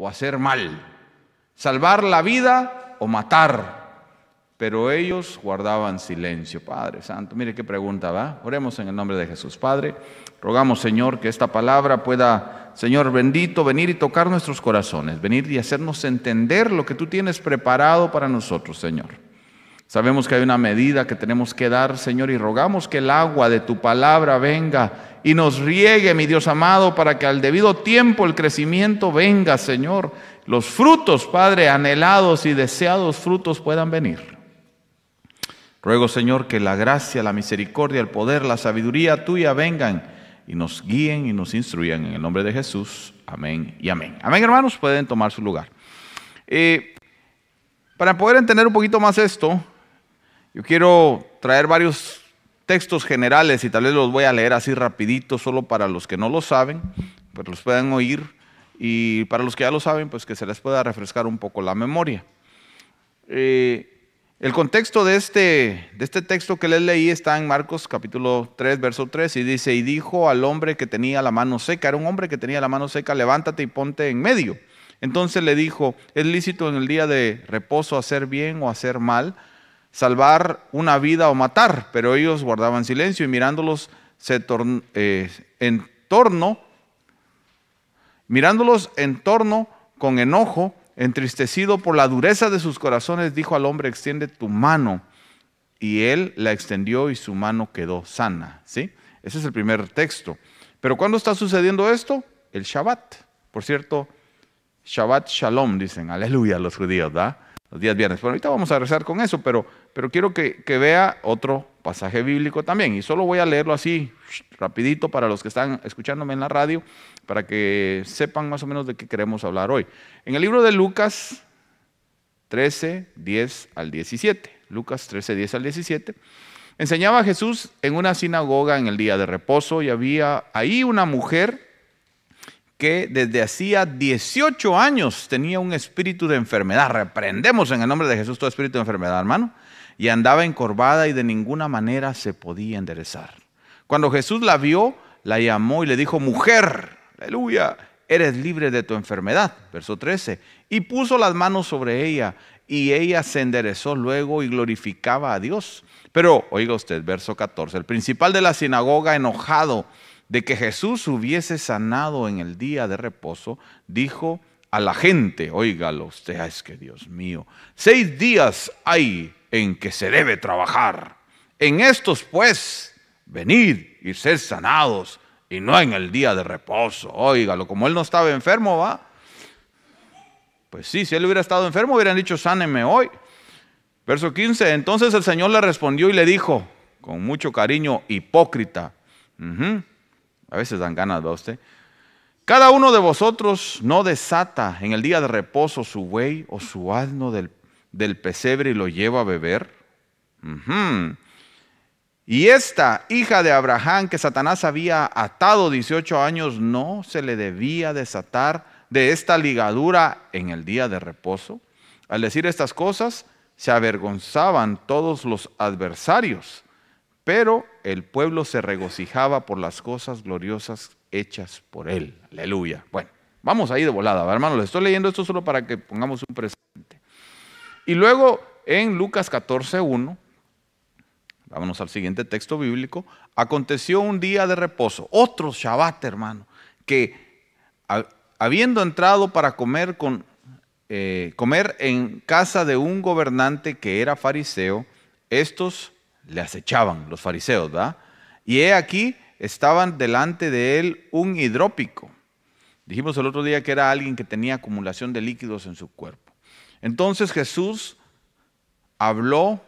o hacer mal, salvar la vida o matar. Pero ellos guardaban silencio. Padre Santo, mire qué pregunta va. Oremos en el nombre de Jesús. Padre, rogamos Señor que esta palabra pueda, Señor bendito, venir y tocar nuestros corazones, venir y hacernos entender lo que tú tienes preparado para nosotros, Señor. Sabemos que hay una medida que tenemos que dar, Señor, y rogamos que el agua de tu palabra venga y nos riegue, mi Dios amado, para que al debido tiempo el crecimiento venga, Señor. Los frutos, Padre, anhelados y deseados frutos puedan venir. Ruego, Señor, que la gracia, la misericordia, el poder, la sabiduría tuya vengan y nos guíen y nos instruyan. En el nombre de Jesús. Amén y amén. Amén, hermanos, pueden tomar su lugar. Eh, para poder entender un poquito más esto, yo quiero traer varios textos generales y tal vez los voy a leer así rapidito, solo para los que no lo saben, pero los puedan oír y para los que ya lo saben, pues que se les pueda refrescar un poco la memoria. Eh, el contexto de este, de este texto que les leí está en Marcos capítulo 3, verso 3, y dice, y dijo al hombre que tenía la mano seca, era un hombre que tenía la mano seca, levántate y ponte en medio. Entonces le dijo, es lícito en el día de reposo hacer bien o hacer mal, salvar una vida o matar, pero ellos guardaban silencio y mirándolos se eh, en torno, mirándolos en torno con enojo, entristecido por la dureza de sus corazones, dijo al hombre, extiende tu mano. Y él la extendió y su mano quedó sana. ¿sí? Ese es el primer texto. Pero ¿cuándo está sucediendo esto? El Shabbat. Por cierto, Shabbat Shalom, dicen, aleluya los judíos, ¿da? los días viernes. Bueno, ahorita vamos a rezar con eso, pero, pero quiero que, que, vea otro pasaje bíblico también. Y solo voy a leerlo así, rapidito, para los que están escuchándome en la radio, para que sepan más o menos de qué queremos hablar hoy. En el libro de Lucas 13, 10 al 17. Lucas 13, 10 al 17. Enseñaba a Jesús en una sinagoga en el día de reposo y había ahí una mujer que desde hacía 18 años tenía un espíritu de enfermedad. Reprendemos en el nombre de Jesús todo espíritu de enfermedad, hermano. Y andaba encorvada y de ninguna manera se podía enderezar. Cuando Jesús la vio, la llamó y le dijo, mujer, aleluya, eres libre de tu enfermedad. Verso 13. Y puso las manos sobre ella y ella se enderezó luego y glorificaba a Dios. Pero, oiga usted, verso 14, el principal de la sinagoga enojado de que Jesús hubiese sanado en el día de reposo, dijo a la gente, óigalo usted, es que Dios mío, seis días hay en que se debe trabajar. En estos pues, venid y ser sanados, y no en el día de reposo. Óigalo, como él no estaba enfermo, va. Pues sí, si él hubiera estado enfermo, hubieran dicho, sáneme hoy. Verso 15, entonces el Señor le respondió y le dijo, con mucho cariño, hipócrita, a veces dan ganas, de usted? Cada uno de vosotros no desata en el día de reposo su buey o su asno del, pesebre y lo lleva a beber. Y esta hija de Abraham que Satanás había atado 18 años, no se le debía desatar de esta ligadura en el día de reposo. Al decir estas cosas, se avergonzaban todos los adversarios, pero el pueblo se regocijaba por las cosas gloriosas hechas por él. Aleluya. Bueno, vamos ahí de volada, hermanos. Les estoy leyendo esto solo para que pongamos un presente. Y luego en Lucas 14:1, vámonos al siguiente texto bíblico. Aconteció un día de reposo, otro Shabbat, hermano, que habiendo entrado para comer con eh, comer en casa de un gobernante que era fariseo, estos le acechaban los fariseos, ¿verdad? Y he aquí, estaban delante de él un hidrópico. Dijimos el otro día que era alguien que tenía acumulación de líquidos en su cuerpo. Entonces Jesús habló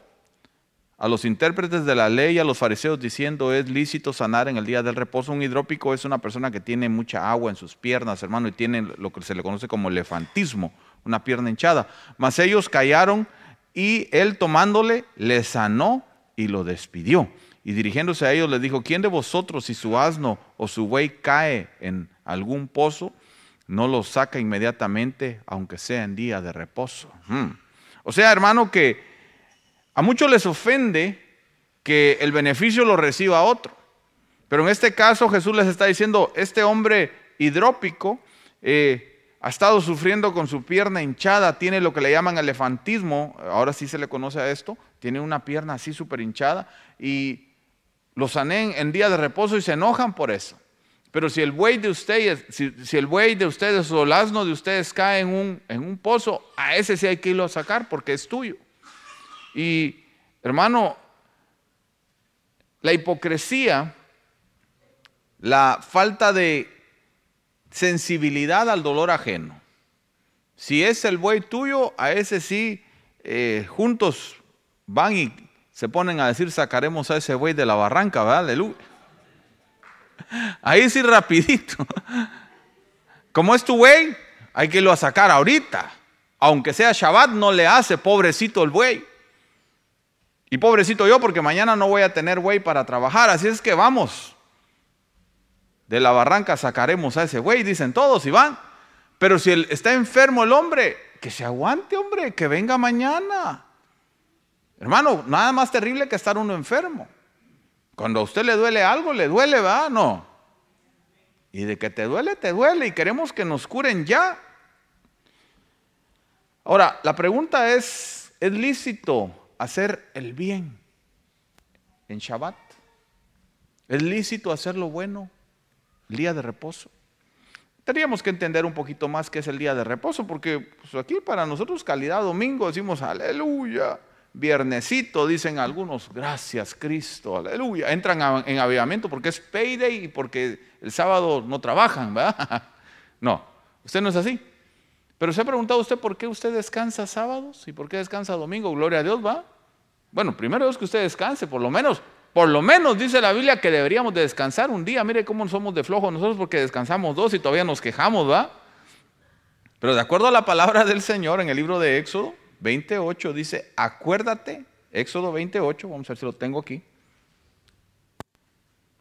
a los intérpretes de la ley a los fariseos diciendo, es lícito sanar en el día del reposo. Un hidrópico es una persona que tiene mucha agua en sus piernas, hermano, y tiene lo que se le conoce como elefantismo, una pierna hinchada. Mas ellos callaron y él tomándole, le sanó y lo despidió. Y dirigiéndose a ellos les dijo, ¿quién de vosotros si su asno o su buey cae en algún pozo, no lo saca inmediatamente, aunque sea en día de reposo? Hmm. O sea, hermano, que a muchos les ofende que el beneficio lo reciba otro. Pero en este caso Jesús les está diciendo, este hombre hidrópico eh, ha estado sufriendo con su pierna hinchada, tiene lo que le llaman elefantismo, ahora sí se le conoce a esto, tiene una pierna así súper hinchada y lo sanen en día de reposo y se enojan por eso. Pero si el buey de ustedes, si, el buey de ustedes o el asno de ustedes cae en un, en un pozo, a ese sí hay que irlo a sacar porque es tuyo. Y hermano, la hipocresía, la falta de sensibilidad al dolor ajeno. Si es el buey tuyo, a ese sí, eh, juntos van y se ponen a decir sacaremos a ese buey de la barranca, ¿verdad? Aleluya. Ahí sí rapidito. Como es tu buey, hay que lo a sacar ahorita. Aunque sea Shabbat, no le hace pobrecito el buey. Y pobrecito yo, porque mañana no voy a tener buey para trabajar. Así es que vamos. De la barranca sacaremos a ese güey, dicen todos y van. Pero si está enfermo el hombre, que se aguante, hombre, que venga mañana. Hermano, nada más terrible que estar uno enfermo. Cuando a usted le duele algo, le duele, va, no. Y de que te duele, te duele y queremos que nos curen ya. Ahora, la pregunta es, ¿es lícito hacer el bien en Shabbat? ¿Es lícito hacer lo bueno el día de reposo? Tendríamos que entender un poquito más qué es el día de reposo, porque pues, aquí para nosotros calidad domingo decimos aleluya viernesito, dicen algunos, gracias Cristo, aleluya. Entran en avivamiento porque es payday y porque el sábado no trabajan, ¿verdad? No, usted no es así. Pero se ha preguntado usted por qué usted descansa sábados y por qué descansa domingo, gloria a Dios, ¿va? Bueno, primero es que usted descanse, por lo menos, por lo menos dice la Biblia que deberíamos de descansar un día. Mire cómo somos de flojo nosotros porque descansamos dos y todavía nos quejamos, ¿va? Pero de acuerdo a la palabra del Señor en el libro de Éxodo, 28 dice, acuérdate, Éxodo 28, vamos a ver si lo tengo aquí.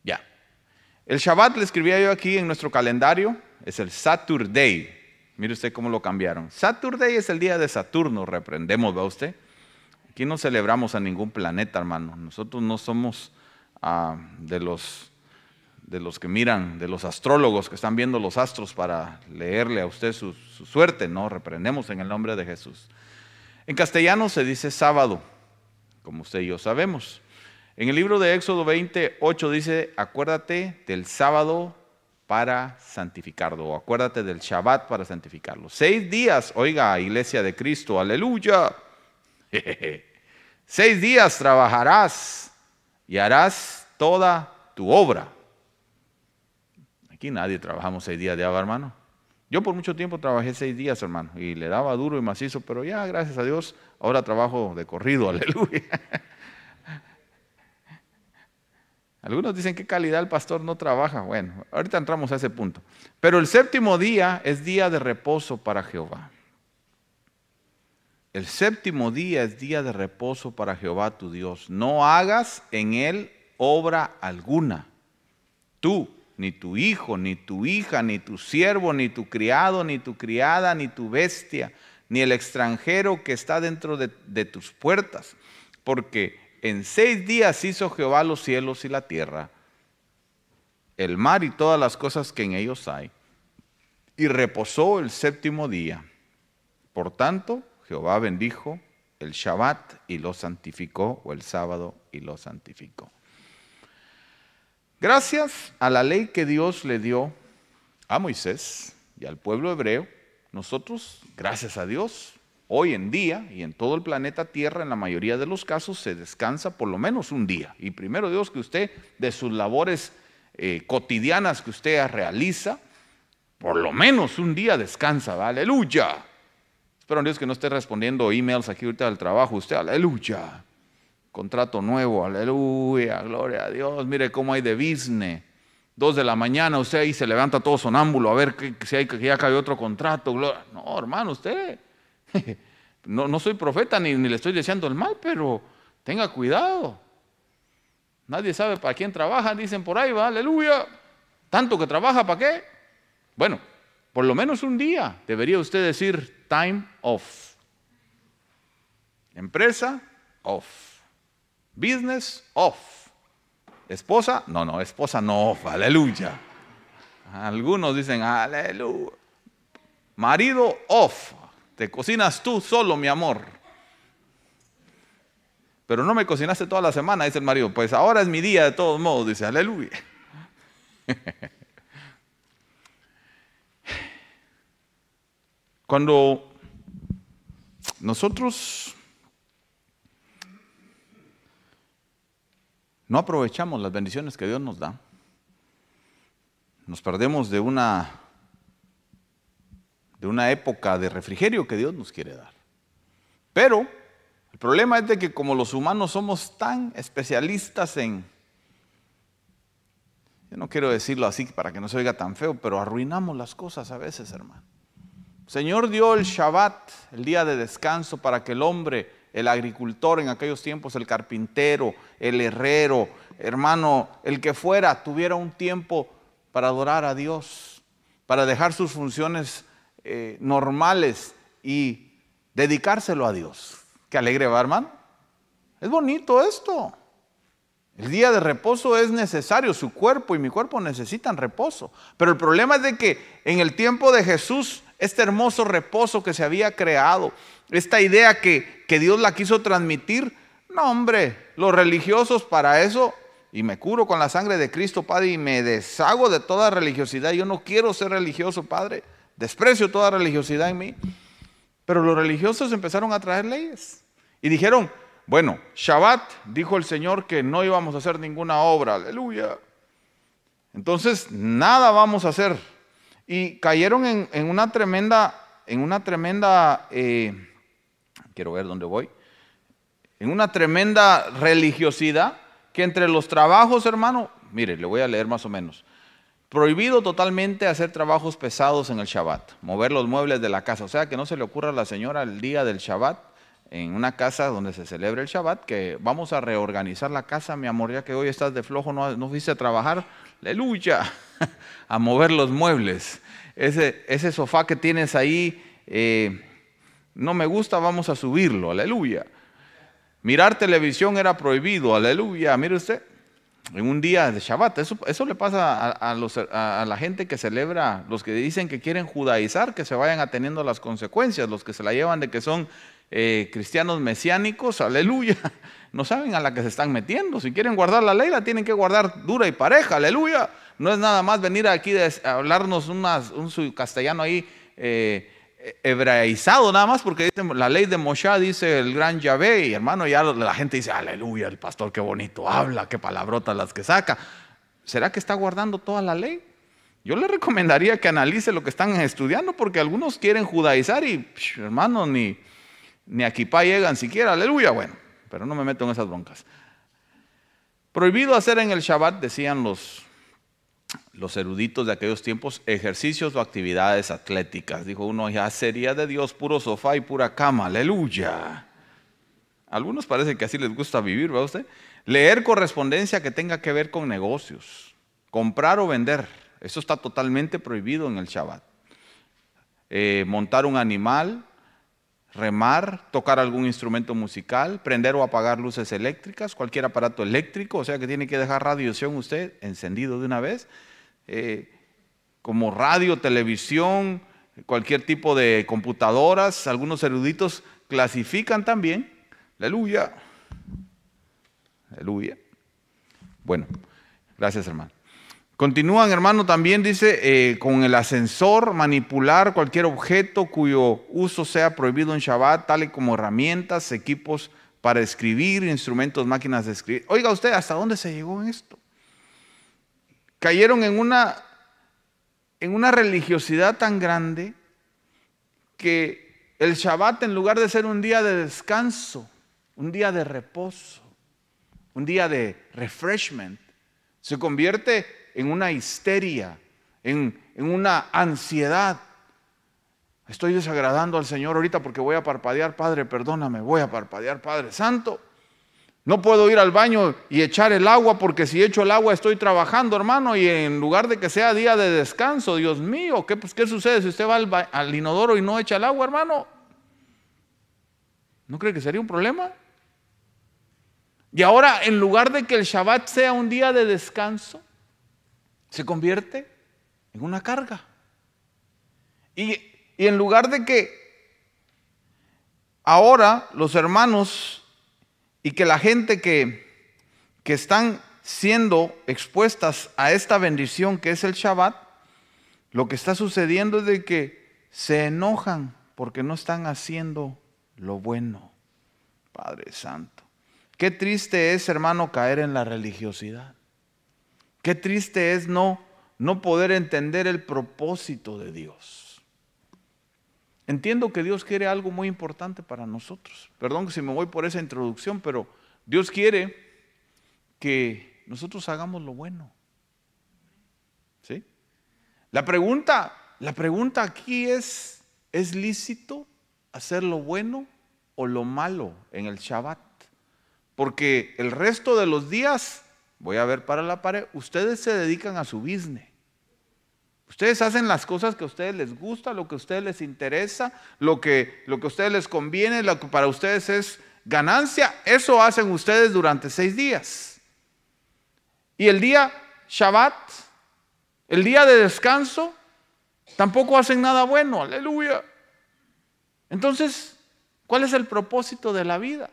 Ya. El Shabbat le escribía yo aquí en nuestro calendario, es el Saturday. Mire usted cómo lo cambiaron. Saturday es el día de Saturno, reprendemos, ¿va usted? Aquí no celebramos a ningún planeta, hermano. Nosotros no somos ah, de, los, de los que miran, de los astrólogos que están viendo los astros para leerle a usted su suerte. No, reprendemos en el nombre de Jesús. En castellano se dice sábado, como usted y yo sabemos. En el libro de Éxodo 8 dice, acuérdate del sábado para santificarlo, o acuérdate del Shabbat para santificarlo. Seis días, oiga, iglesia de Cristo, aleluya. Seis días trabajarás y harás toda tu obra. Aquí nadie trabajamos seis días de agua, hermano. Yo por mucho tiempo trabajé seis días, hermano, y le daba duro y macizo, pero ya, gracias a Dios, ahora trabajo de corrido, aleluya. Algunos dicen qué calidad el pastor no trabaja. Bueno, ahorita entramos a ese punto. Pero el séptimo día es día de reposo para Jehová. El séptimo día es día de reposo para Jehová tu Dios. No hagas en él obra alguna. Tú, ni tu hijo, ni tu hija, ni tu siervo, ni tu criado, ni tu criada, ni tu bestia, ni el extranjero que está dentro de, tus puertas. Porque en seis días hizo Jehová los cielos y la tierra, el mar y todas las cosas que en ellos hay. Y reposó el séptimo día. Por tanto, Jehová bendijo el Shabbat y lo santificó, o el sábado y lo santificó. Gracias a la ley que Dios le dio a Moisés y al pueblo hebreo, nosotros, gracias a Dios, hoy en día y en todo el planeta Tierra, en la mayoría de los casos, se descansa por lo menos un día. Y primero Dios que usted, de sus labores eh, cotidianas que usted realiza, por lo menos un día descansa, aleluya. Espero Dios que no esté respondiendo emails aquí ahorita del trabajo, usted, aleluya. Contrato nuevo, aleluya, gloria a Dios. Mire cómo hay de business. Dos de la mañana, usted ahí se levanta todo sonámbulo a ver si hay, que ya cabe otro contrato. No, hermano, usted. No, soy profeta ni, ni le estoy deseando el mal, pero tenga cuidado. Nadie sabe para quién trabaja, dicen por ahí, va, aleluya. Tanto que trabaja, ¿para qué? Bueno, por lo menos un día debería usted decir time off. Empresa off. Business off. Esposa, no, no, esposa no off, aleluya. Algunos dicen, aleluya. Marido off, te cocinas tú solo, mi amor. Pero no me cocinaste toda la semana, dice el marido. Pues ahora es mi día de todos modos, dice, aleluya. Cuando nosotros No aprovechamos las bendiciones que Dios nos da. Nos perdemos de una de una época de refrigerio que Dios nos quiere dar. Pero el problema es de que como los humanos somos tan especialistas en yo no quiero decirlo así para que no se oiga tan feo, pero arruinamos las cosas a veces, hermano. Señor dio el Shabbat, el día de descanso, para que el hombre, el agricultor en aquellos tiempos, el carpintero, el herrero, hermano, el que fuera, tuviera un tiempo para adorar a Dios, para dejar sus funciones eh, normales y dedicárselo a Dios. Qué alegre va, hermano. Es bonito esto. El día de reposo es necesario, su cuerpo y mi cuerpo necesitan reposo. Pero el problema es de que en el tiempo de Jesús, este hermoso reposo que se había creado, esta idea que, que Dios la quiso transmitir, no, hombre, los religiosos para eso, y me curo con la sangre de Cristo, Padre, y me deshago de toda religiosidad. Yo no quiero ser religioso, Padre. Desprecio toda religiosidad en mí. Pero los religiosos empezaron a traer leyes y dijeron, bueno, Shabbat dijo el Señor que no íbamos a hacer ninguna obra, aleluya. Entonces, nada vamos a hacer. Y cayeron en, una tremenda, en una tremenda, eh, quiero ver dónde voy en una tremenda religiosidad que entre los trabajos, hermano, mire, le voy a leer más o menos. Prohibido totalmente hacer trabajos pesados en el Shabbat, mover los muebles de la casa. O sea, que no se le ocurra a la señora el día del Shabbat, en una casa donde se celebra el Shabbat, que vamos a reorganizar la casa, mi amor, ya que hoy estás de flojo, no, fuiste a trabajar, aleluya, a mover los muebles. Ese, sofá que tienes ahí, eh, no me gusta, vamos a subirlo, aleluya. Mirar televisión era prohibido, aleluya, mire usted, en un día de Shabbat. Eso, le pasa a, la gente que celebra, los que dicen que quieren judaizar, que se vayan ateniendo las consecuencias, los que se la llevan de que son eh, cristianos mesiánicos, aleluya, no saben a la que se están metiendo. Si quieren guardar la ley, la tienen que guardar dura y pareja, aleluya. No es nada más venir aquí a hablarnos unas, un castellano ahí. Eh, hebraizado nada más porque la ley de Moshe dice el gran Yahvé y hermano ya la gente dice aleluya el pastor qué bonito habla qué palabrotas las que saca ¿será que está guardando toda la ley? yo le recomendaría que analice lo que están estudiando porque algunos quieren judaizar y hermano ni, ni aquí pa llegan siquiera aleluya bueno pero no me meto en esas broncas prohibido hacer en el Shabbat decían los los eruditos de aquellos tiempos, ejercicios o actividades atléticas. Dijo uno, ya sería de Dios puro sofá y pura cama, aleluya. Algunos parece que así les gusta vivir, ¿verdad usted? Leer correspondencia que tenga que ver con negocios, comprar o vender. Eso está totalmente prohibido en el Shabbat. Eh, montar un animal, remar, tocar algún instrumento musical, prender o apagar luces eléctricas, cualquier aparato eléctrico, o sea que tiene que dejar radiación usted encendido de una vez eh, como radio, televisión, cualquier tipo de computadoras. Algunos eruditos clasifican también. Aleluya. Aleluya. Bueno, gracias hermano. Continúan, hermano, también dice, eh, con el ascensor, manipular cualquier objeto cuyo uso sea prohibido en Shabbat, tal y como herramientas, equipos para escribir, instrumentos, máquinas de escribir. Oiga usted, ¿hasta dónde se llegó en esto? cayeron en una, en una religiosidad tan grande que el Shabbat, en lugar de ser un día de descanso, un día de reposo, un día de refreshment, se convierte en una histeria, en, en una ansiedad. Estoy desagradando al Señor ahorita porque voy a parpadear, Padre, perdóname, voy a parpadear, Padre Santo. No puedo ir al baño y echar el agua porque si echo el agua estoy trabajando, hermano, y en lugar de que sea día de descanso, Dios mío, ¿qué, pues, ¿qué sucede si usted va al, inodoro y no echa el agua, hermano? ¿No cree que sería un problema? Y ahora, en lugar de que el Shabbat sea un día de descanso, se convierte en una carga. Y, y en lugar de que ahora los hermanos y que la gente que, que están siendo expuestas a esta bendición que es el Shabbat, lo que está sucediendo es de que se enojan porque no están haciendo lo bueno. Padre Santo. Qué triste es, hermano, caer en la religiosidad. Qué triste es no, no poder entender el propósito de Dios. Entiendo que Dios quiere algo muy importante para nosotros. Perdón si me voy por esa introducción, pero Dios quiere que nosotros hagamos lo bueno. La pregunta, la pregunta aquí es, ¿es lícito hacer lo bueno o lo malo en el Shabbat? Porque el resto de los días, voy a ver para la pared, ustedes se dedican a su business. Ustedes hacen las cosas que a ustedes les gusta, lo que a ustedes les interesa, lo que, lo que a ustedes les conviene, lo que para ustedes es ganancia. Eso hacen ustedes durante seis días. Y el día Shabbat, el día de descanso, tampoco hacen nada bueno. Aleluya. Entonces, ¿cuál es el propósito de la vida?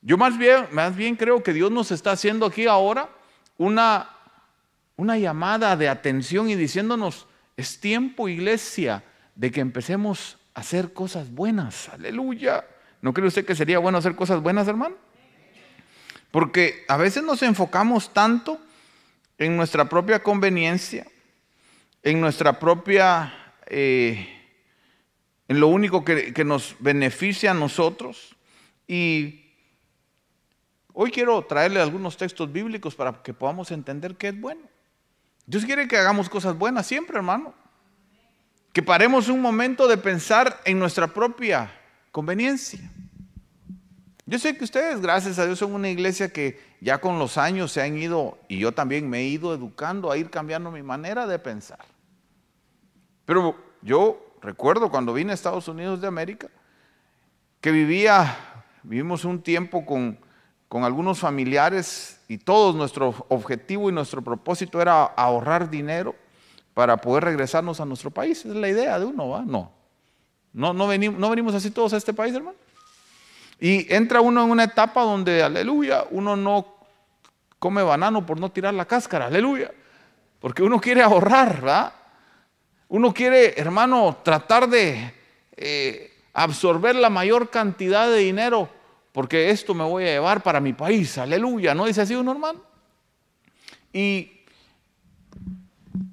Yo más bien, más bien creo que Dios nos está haciendo aquí ahora una una llamada de atención y diciéndonos, es tiempo iglesia de que empecemos a hacer cosas buenas. Aleluya. ¿No cree usted que sería bueno hacer cosas buenas, hermano? Porque a veces nos enfocamos tanto en nuestra propia conveniencia, en nuestra propia, eh, en lo único que, que nos beneficia a nosotros. Y hoy quiero traerle algunos textos bíblicos para que podamos entender qué es bueno. Dios quiere que hagamos cosas buenas siempre, hermano. Que paremos un momento de pensar en nuestra propia conveniencia. Yo sé que ustedes, gracias a Dios, son una iglesia que ya con los años se han ido, y yo también me he ido educando a ir cambiando mi manera de pensar. Pero yo recuerdo cuando vine a Estados Unidos de América, que vivía, vivimos un tiempo con con algunos familiares y todos nuestro objetivo y nuestro propósito era ahorrar dinero para poder regresarnos a nuestro país. es la idea de uno, ¿va? No. No, no, venimos, no venimos así todos a este país, hermano. Y entra uno en una etapa donde, aleluya, uno no come banano por no tirar la cáscara, aleluya. Porque uno quiere ahorrar, ¿verdad? Uno quiere, hermano, tratar de eh, absorber la mayor cantidad de dinero porque esto me voy a llevar para mi país, aleluya, ¿no dice así un hermano? Y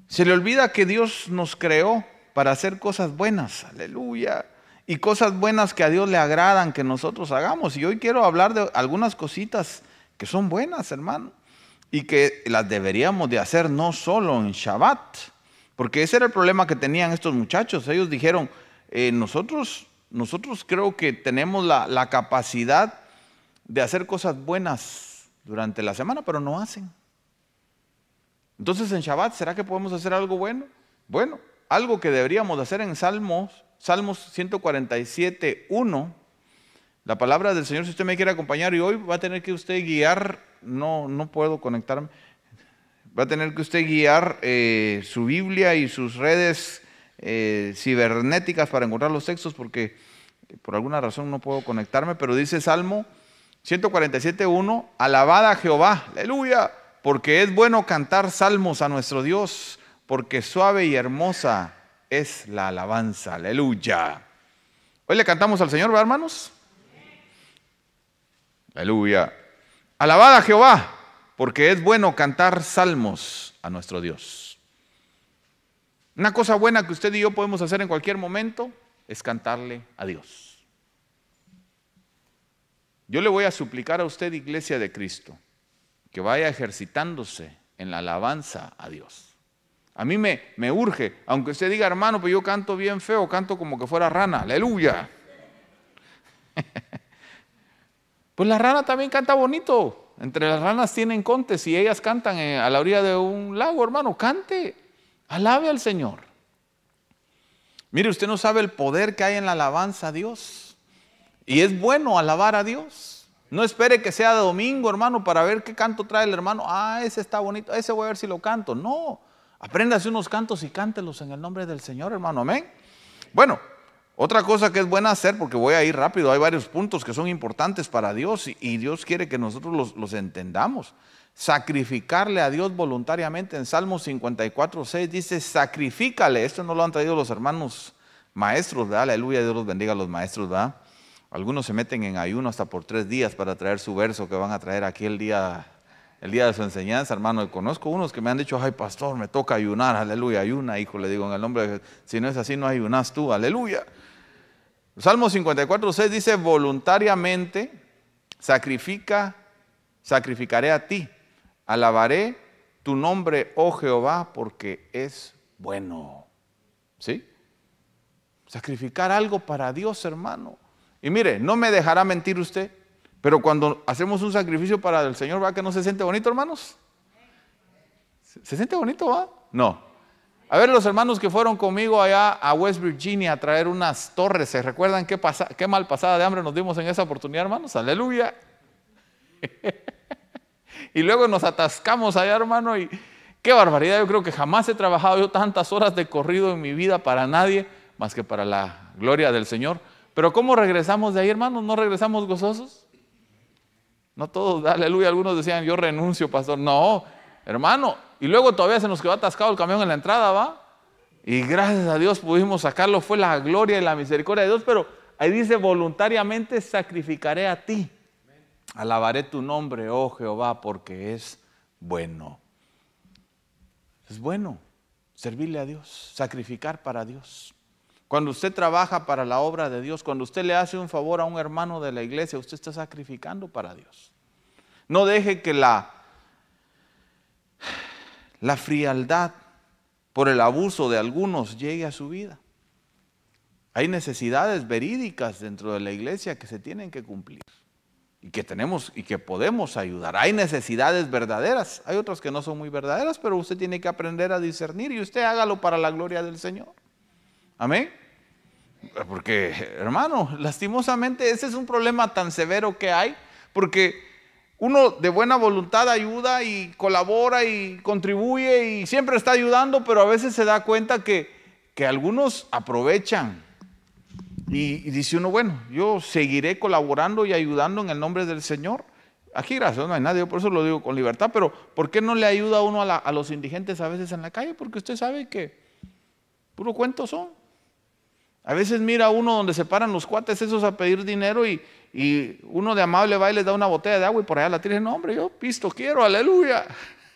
se le olvida que Dios nos creó para hacer cosas buenas, aleluya, y cosas buenas que a Dios le agradan que nosotros hagamos. Y hoy quiero hablar de algunas cositas que son buenas, hermano, y que las deberíamos de hacer no solo en Shabbat, porque ese era el problema que tenían estos muchachos. Ellos dijeron, eh, nosotros nosotros creo que tenemos la, capacidad de hacer cosas buenas durante la semana, pero no hacen. Entonces en Shabbat, ¿será que podemos hacer algo bueno? Bueno, algo que deberíamos hacer en Salmos, Salmos 147, 1, la palabra del Señor, si usted me quiere acompañar y hoy va a tener que usted guiar, no, no puedo conectarme, va a tener que usted guiar eh, su Biblia y sus redes eh, cibernéticas para encontrar los textos porque por alguna razón no puedo conectarme, pero dice Salmo 147.1, Alabada Jehová, aleluya, porque es bueno cantar salmos a nuestro Dios, porque suave y hermosa es la alabanza, aleluya. Hoy le cantamos al Señor, ¿verdad, hermanos? Aleluya. Alabada Jehová, porque es bueno cantar salmos a nuestro Dios. Una cosa buena que usted y yo podemos hacer en cualquier momento es cantarle a Dios. Yo le voy a suplicar a usted, iglesia de Cristo, que vaya ejercitándose en la alabanza a Dios. A mí me, urge, aunque usted diga, hermano, pues yo canto bien feo, canto como que fuera rana, aleluya. Pues la rana también canta bonito. Entre las ranas tienen contes y ellas cantan eh, a la orilla de un lago, hermano. Cante, alabe al Señor. Mire, usted no sabe el poder que hay en la alabanza a Dios. Y es bueno alabar a Dios. No espere que sea de domingo, hermano, para ver qué canto trae el hermano. Ah, ese está bonito, ese voy a ver si lo canto. No, apréndase unos cantos y cántelos en el nombre del Señor, hermano. Amén. Bueno, otra cosa que es buena hacer, porque voy a ir rápido, hay varios puntos que son importantes para Dios y, Dios quiere que nosotros los entendamos sacrificarle a Dios voluntariamente. En Salmo 54, 6 dice, sacrifícale. Esto no lo han traído los hermanos maestros, de Aleluya, Dios los bendiga a los maestros, va Algunos se meten en ayuno hasta por tres días para traer su verso que van a traer aquí el día, el día de su enseñanza, hermano. conozco unos que me han dicho, ay, pastor, me toca ayunar, aleluya, ayuna, hijo, le digo en el nombre de Si no es así, no ayunas tú, aleluya. Salmo 54, 6 dice, voluntariamente sacrifica, sacrificaré a ti Alabaré tu nombre, oh Jehová, porque es bueno. ¿Sí? Sacrificar algo para Dios, hermano. Y mire, no me dejará mentir usted, pero cuando hacemos un sacrificio para el Señor, ¿va que no se siente bonito, hermanos? ¿Se siente bonito, va? No. A ver, los hermanos que fueron conmigo allá a West Virginia a traer unas torres, ¿se recuerdan qué, qué mal pasada de hambre nos dimos en esa oportunidad, hermanos? Aleluya. y luego nos atascamos allá, hermano, y qué barbaridad. Yo creo que jamás he trabajado yo tantas horas de corrido en mi vida para nadie, más que para la gloria del Señor. Pero ¿cómo regresamos de ahí, hermano, ¿No regresamos gozosos? No todos, aleluya, algunos decían, yo renuncio, pastor. No, hermano. Y luego todavía se nos quedó atascado el camión en la entrada, ¿va? Y gracias a Dios pudimos sacarlo. Fue la gloria y la misericordia de Dios, pero ahí dice, voluntariamente sacrificaré a ti. Alabaré tu nombre, oh Jehová, porque es bueno. Es bueno servirle a Dios, sacrificar para Dios. Cuando usted trabaja para la obra de Dios, cuando usted le hace un favor a un hermano de la iglesia, usted está sacrificando para Dios. No deje que la, la frialdad por el abuso de algunos llegue a su vida. Hay necesidades verídicas dentro de la iglesia que se tienen que cumplir y que tenemos y que podemos ayudar. Hay necesidades verdaderas, hay otras que no son muy verdaderas, pero usted tiene que aprender a discernir y usted hágalo para la gloria del Señor. Amén. Porque, hermano, lastimosamente ese es un problema tan severo que hay, porque uno de buena voluntad ayuda y colabora y contribuye y siempre está ayudando, pero a veces se da cuenta que, que algunos aprovechan y, dice uno, bueno, yo seguiré colaborando y ayudando en el nombre del Señor. Aquí gracias, no hay nadie, yo por eso lo digo con libertad, pero ¿por qué no le ayuda uno a, a los indigentes a veces en la calle? Porque usted sabe que puro cuento son. A veces mira uno donde se paran los cuates esos a pedir dinero y, uno de amable va y les da una botella de agua y por allá la tiene. No, hombre, yo pisto quiero, aleluya.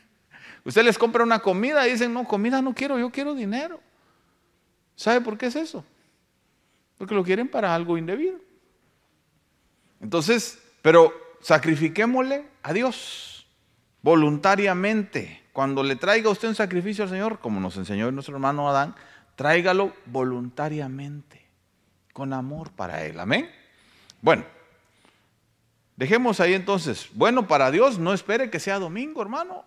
Usted les compra una comida y dicen, no, comida no quiero, yo quiero dinero. ¿Sabe por qué es eso? porque lo quieren para algo indebido. Entonces, pero sacrifiquémosle a Dios voluntariamente. Cuando le traiga usted un sacrificio al Señor, como nos enseñó nuestro hermano Adán, tráigalo voluntariamente, con amor para Él. Amén. Bueno, dejemos ahí entonces. Bueno, para Dios no espere que sea domingo, hermano.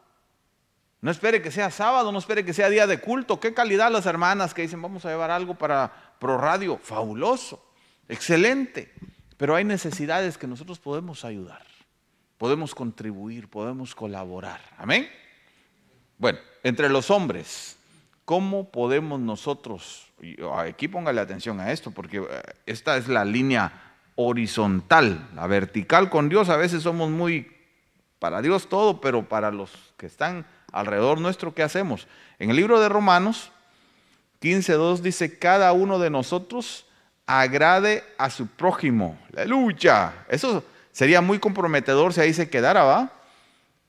No espere que sea sábado, no espere que sea día de culto. Qué calidad las hermanas que dicen, vamos a llevar algo para Pro Radio, fabuloso, excelente. Pero hay necesidades que nosotros podemos ayudar, podemos contribuir, podemos colaborar. Amén. Bueno, entre los hombres, ¿cómo podemos nosotros, oh, aquí póngale atención a esto, porque eh, esta es la línea horizontal, la vertical con Dios, a veces somos muy para Dios todo, pero para los que están alrededor nuestro, ¿qué hacemos? En el libro de Romanos, 15.2 dice, cada uno de nosotros agrade a su prójimo. Aleluya. Eso sería muy comprometedor si ahí se quedara, ¿va?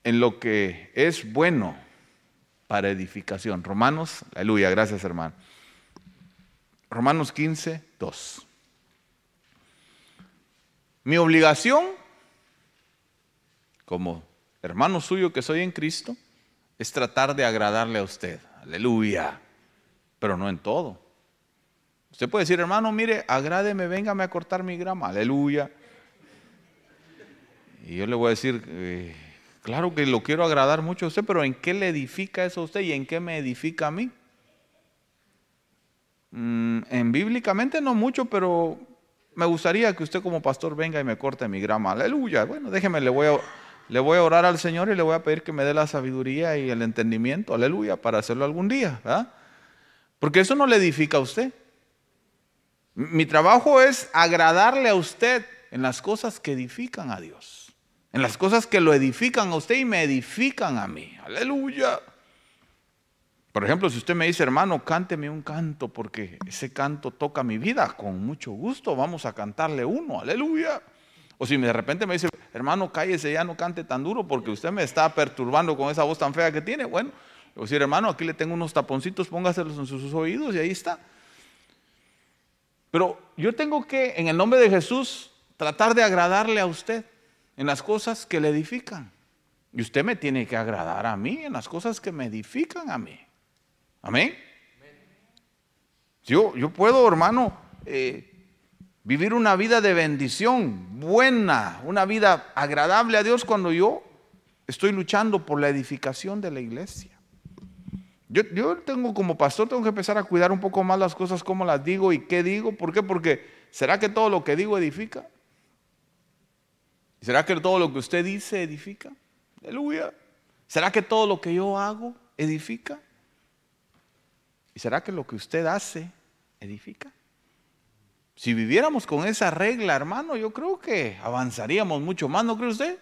En lo que es bueno para edificación. Romanos, aleluya, gracias hermano. Romanos 15, 2. Mi obligación, como hermano suyo que soy en Cristo, es tratar de agradarle a usted. Aleluya pero no en todo. Usted puede decir, hermano, mire, agrádeme, véngame a cortar mi grama, aleluya. Y yo le voy a decir, eh, claro que lo quiero agradar mucho a usted, pero ¿en qué le edifica eso a usted y en qué me edifica a mí? Mm, en bíblicamente no mucho, pero me gustaría que usted como pastor venga y me corte mi grama, aleluya. Bueno, déjeme, le voy a... Le voy a orar al Señor y le voy a pedir que me dé la sabiduría y el entendimiento, aleluya, para hacerlo algún día. ¿verdad? Porque eso no le edifica a usted. Mi trabajo es agradarle a usted en las cosas que edifican a Dios. En las cosas que lo edifican a usted y me edifican a mí. Aleluya. Por ejemplo, si usted me dice, hermano, cánteme un canto porque ese canto toca mi vida, con mucho gusto vamos a cantarle uno, aleluya. O si de repente me dice, hermano, cállese ya, no cante tan duro porque usted me está perturbando con esa voz tan fea que tiene, bueno, o decir, hermano, aquí le tengo unos taponcitos, póngaselos en sus oídos y ahí está. Pero yo tengo que, en el nombre de Jesús, tratar de agradarle a usted en las cosas que le edifican. Y usted me tiene que agradar a mí en las cosas que me edifican a mí. Amén. Yo, yo puedo, hermano, eh, vivir una vida de bendición, buena, una vida agradable a Dios cuando yo estoy luchando por la edificación de la iglesia. Yo, tengo como pastor, tengo que empezar a cuidar un poco más las cosas, cómo las digo y qué digo. ¿Por qué? Porque ¿será que todo lo que digo edifica? ¿Será que todo lo que usted dice edifica? Aleluya. ¿Será que todo lo que yo hago edifica? ¿Y será que lo que usted hace edifica? Si viviéramos con esa regla, hermano, yo creo que avanzaríamos mucho más, ¿no cree usted?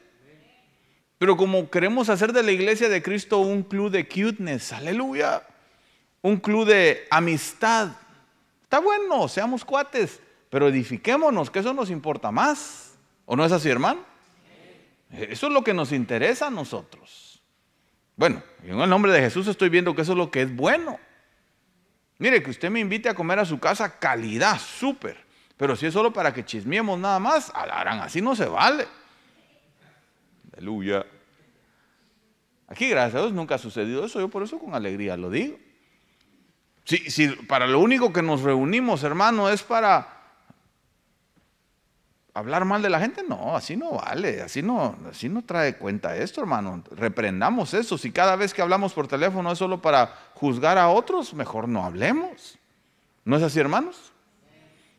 Pero como queremos hacer de la iglesia de Cristo un club de cuteness, aleluya, un club de amistad, está bueno, seamos cuates, pero edifiquémonos, que eso nos importa más. ¿O no es así, hermano? Eso es lo que nos interesa a nosotros. Bueno, en el nombre de Jesús estoy viendo que eso es lo que es bueno. Mire, que usted me invite a comer a su casa, calidad, súper. Pero si es solo para que chismiemos nada más, alarán, así no se vale. Aleluya. Aquí, gracias a Dios, nunca ha sucedido eso. Yo por eso con alegría lo digo. Si, para lo único que nos reunimos, hermano, es para hablar mal de la gente, no, así no vale, así no, así no trae cuenta esto, hermano. Reprendamos eso. Si cada vez que hablamos por teléfono es solo para juzgar a otros, mejor no hablemos. ¿No es así, hermanos?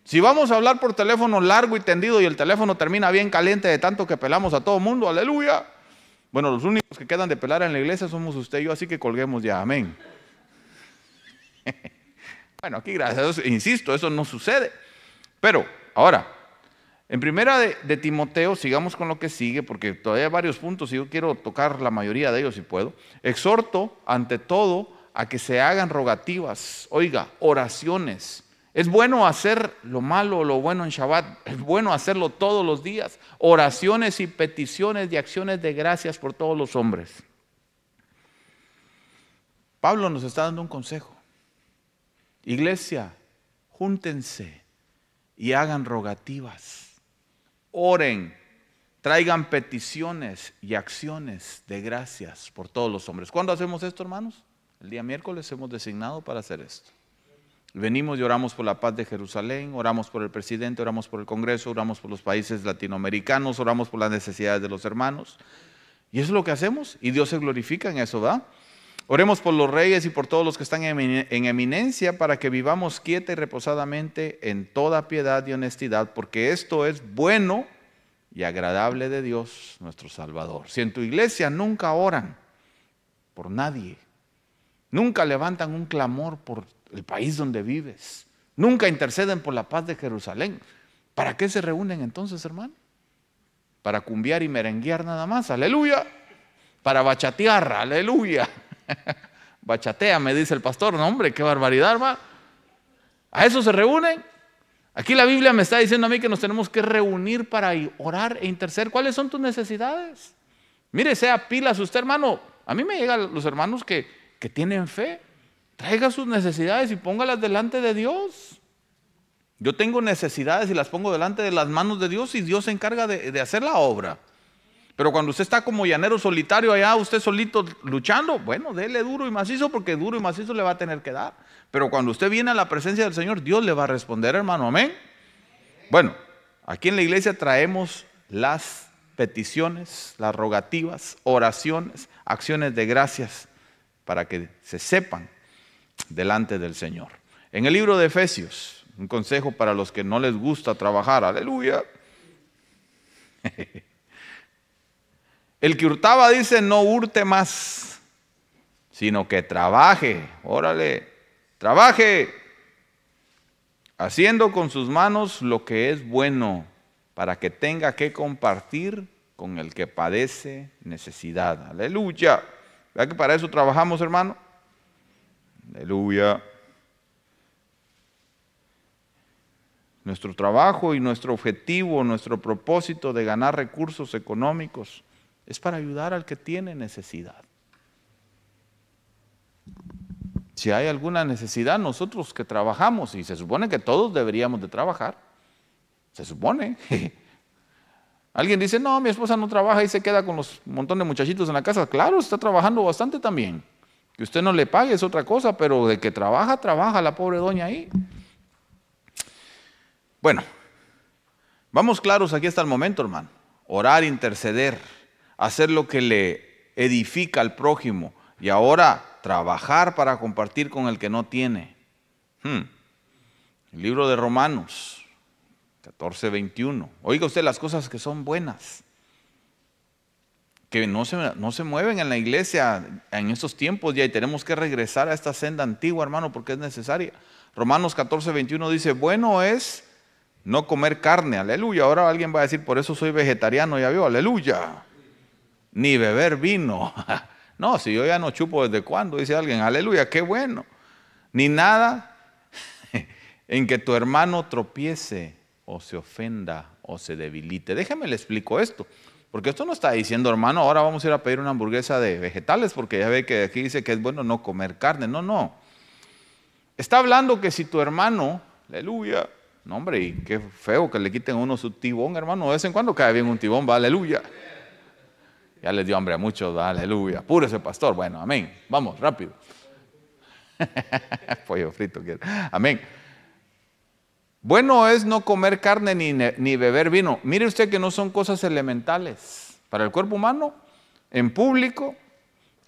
Si vamos a hablar por teléfono largo y tendido y el teléfono termina bien caliente de tanto que pelamos a todo mundo, aleluya. Bueno, los únicos que quedan de pelar en la iglesia somos usted y yo, así que colguemos ya, amén. bueno, aquí gracias insisto, eso no sucede. Pero, ahora, en primera de, Timoteo, sigamos con lo que sigue, porque todavía hay varios puntos y yo quiero tocar la mayoría de ellos si puedo. Exhorto, ante todo, a que se hagan rogativas, oiga, oraciones ¿Es bueno hacer lo malo o lo bueno en Shabbat? ¿Es bueno hacerlo todos los días? Oraciones y peticiones y acciones de gracias por todos los hombres. Pablo nos está dando un consejo. Iglesia, júntense y hagan rogativas. Oren, traigan peticiones y acciones de gracias por todos los hombres. ¿Cuándo hacemos esto, hermanos? El día miércoles hemos designado para hacer esto. Venimos y oramos por la paz de Jerusalén, oramos por el presidente, oramos por el Congreso, oramos por los países latinoamericanos, oramos por las necesidades de los hermanos. Y eso es lo que hacemos y Dios se glorifica en eso, ¿va? Oremos por los reyes y por todos los que están en eminencia para que vivamos quieta y reposadamente en toda piedad y honestidad, porque esto es bueno y agradable de Dios nuestro Salvador. Si en tu iglesia nunca oran por nadie, nunca levantan un clamor por el país donde vives. Nunca interceden por la paz de Jerusalén. ¿Para qué se reúnen entonces, hermano? Para cumbiar y merenguear nada más, aleluya. Para bachatear, aleluya. Bachatea, me dice el pastor, no hombre, qué barbaridad, hermano. ¿A eso se reúnen? Aquí la Biblia me está diciendo a mí que nos tenemos que reunir para orar e interceder. ¿Cuáles son tus necesidades? Mire, sea pilas usted, hermano. A mí me llegan los hermanos que, que tienen fe, Traiga sus necesidades y póngalas delante de Dios. Yo tengo necesidades y las pongo delante de las manos de Dios y Dios se encarga de, hacer la obra. Pero cuando usted está como llanero solitario allá, usted solito luchando, bueno, dele duro y macizo porque duro y macizo le va a tener que dar. Pero cuando usted viene a la presencia del Señor, Dios le va a responder, hermano, amén. Bueno, aquí en la iglesia traemos las peticiones, las rogativas, oraciones, acciones de gracias, para que se sepan delante del Señor. En el libro de Efesios, un consejo para los que no les gusta trabajar, aleluya. El que hurtaba dice, no hurte más, sino que trabaje, órale, trabaje, haciendo con sus manos lo que es bueno, para que tenga que compartir con el que padece necesidad. Aleluya. ¿Verdad que para eso trabajamos, hermano? Aleluya. Nuestro trabajo y nuestro objetivo, nuestro propósito de ganar recursos económicos es para ayudar al que tiene necesidad. Si hay alguna necesidad, nosotros que trabajamos, y se supone que todos deberíamos de trabajar, se supone. Alguien dice, no, mi esposa no trabaja y se queda con los montones de muchachitos en la casa. Claro, está trabajando bastante también. Que usted no le pague es otra cosa, pero de que trabaja, trabaja la pobre doña ahí. Bueno, vamos claros aquí está el momento, hermano. Orar, interceder, hacer lo que le edifica al prójimo y ahora trabajar para compartir con el que no tiene. Hmm. El libro de Romanos 14, 21. Oiga usted las cosas que son buenas que no se, no se mueven en la iglesia en estos tiempos ya y tenemos que regresar a esta senda antigua, hermano, porque es necesaria. Romanos 14, 21 dice, bueno es no comer carne, aleluya. Ahora alguien va a decir, por eso soy vegetariano, ya vio, aleluya. Ni beber vino. No, si yo ya no chupo desde cuándo, dice alguien, aleluya, qué bueno. Ni nada en que tu hermano tropiece o se ofenda o se debilite. déjeme le explico esto. Porque esto no está diciendo, hermano, ahora vamos a ir a pedir una hamburguesa de vegetales, porque ya ve que aquí dice que es bueno no comer carne. No, no. Está hablando que si tu hermano, aleluya, no hombre, y qué feo que le quiten uno su tibón, hermano, de vez en cuando cae bien un tibón, va, aleluya. Ya les dio hambre a muchos, va, aleluya. Puro ese pastor, bueno, amén. Vamos, rápido. Pollo frito Amén. Bueno es no comer carne ni, beber vino. Mire usted que no son cosas elementales para el cuerpo humano, en público.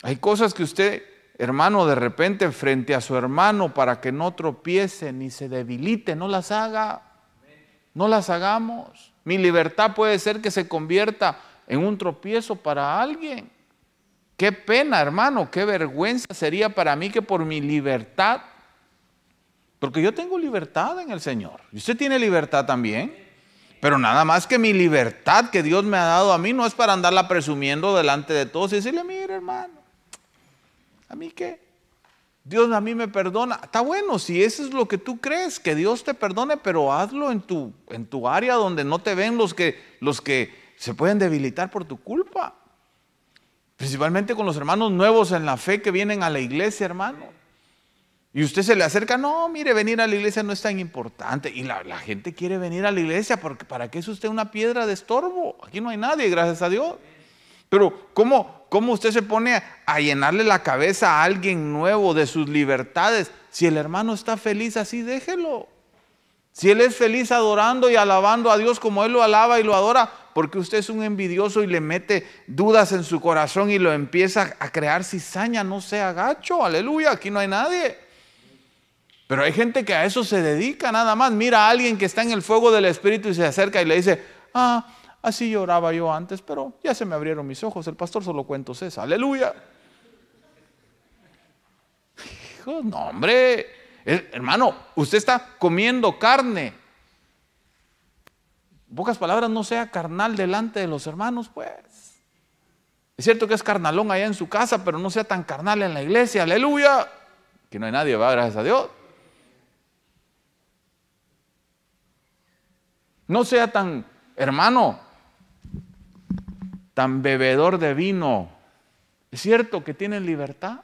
Hay cosas que usted, hermano, de repente frente a su hermano para que no tropiece ni se debilite, no las haga. No las hagamos. Mi libertad puede ser que se convierta en un tropiezo para alguien. Qué pena, hermano, qué vergüenza sería para mí que por mi libertad porque yo tengo libertad en el Señor. Y usted tiene libertad también. Pero nada más que mi libertad que Dios me ha dado a mí no es para andarla presumiendo delante de todos y decirle, mire hermano, ¿a mí qué? Dios a mí me perdona. Está bueno, si eso es lo que tú crees, que Dios te perdone, pero hazlo en tu, en tu área donde no te ven los que, los que se pueden debilitar por tu culpa. Principalmente con los hermanos nuevos en la fe que vienen a la iglesia, hermano. Y usted se le acerca, no, mire, venir a la iglesia no es tan importante. Y la, gente quiere venir a la iglesia, porque ¿para qué es usted una piedra de estorbo? Aquí no hay nadie, gracias a Dios. Pero ¿cómo, cómo usted se pone a llenarle la cabeza a alguien nuevo de sus libertades? Si el hermano está feliz así, déjelo. Si él es feliz adorando y alabando a Dios como él lo alaba y lo adora, porque usted es un envidioso y le mete dudas en su corazón y lo empieza a crear cizaña, no sea gacho, aleluya, aquí no hay nadie. Pero hay gente que a eso se dedica nada más. Mira a alguien que está en el fuego del Espíritu y se acerca y le dice, ah, así lloraba yo antes, pero ya se me abrieron mis ojos. El pastor solo cuento es Aleluya. Hijo, no, hombre. Eh, hermano, usted está comiendo carne. En pocas palabras, no sea carnal delante de los hermanos, pues. Es cierto que es carnalón allá en su casa, pero no sea tan carnal en la iglesia. Aleluya. Que no hay nadie, va, gracias a Dios. No sea tan, hermano, tan bebedor de vino. ¿Es cierto que tienen libertad?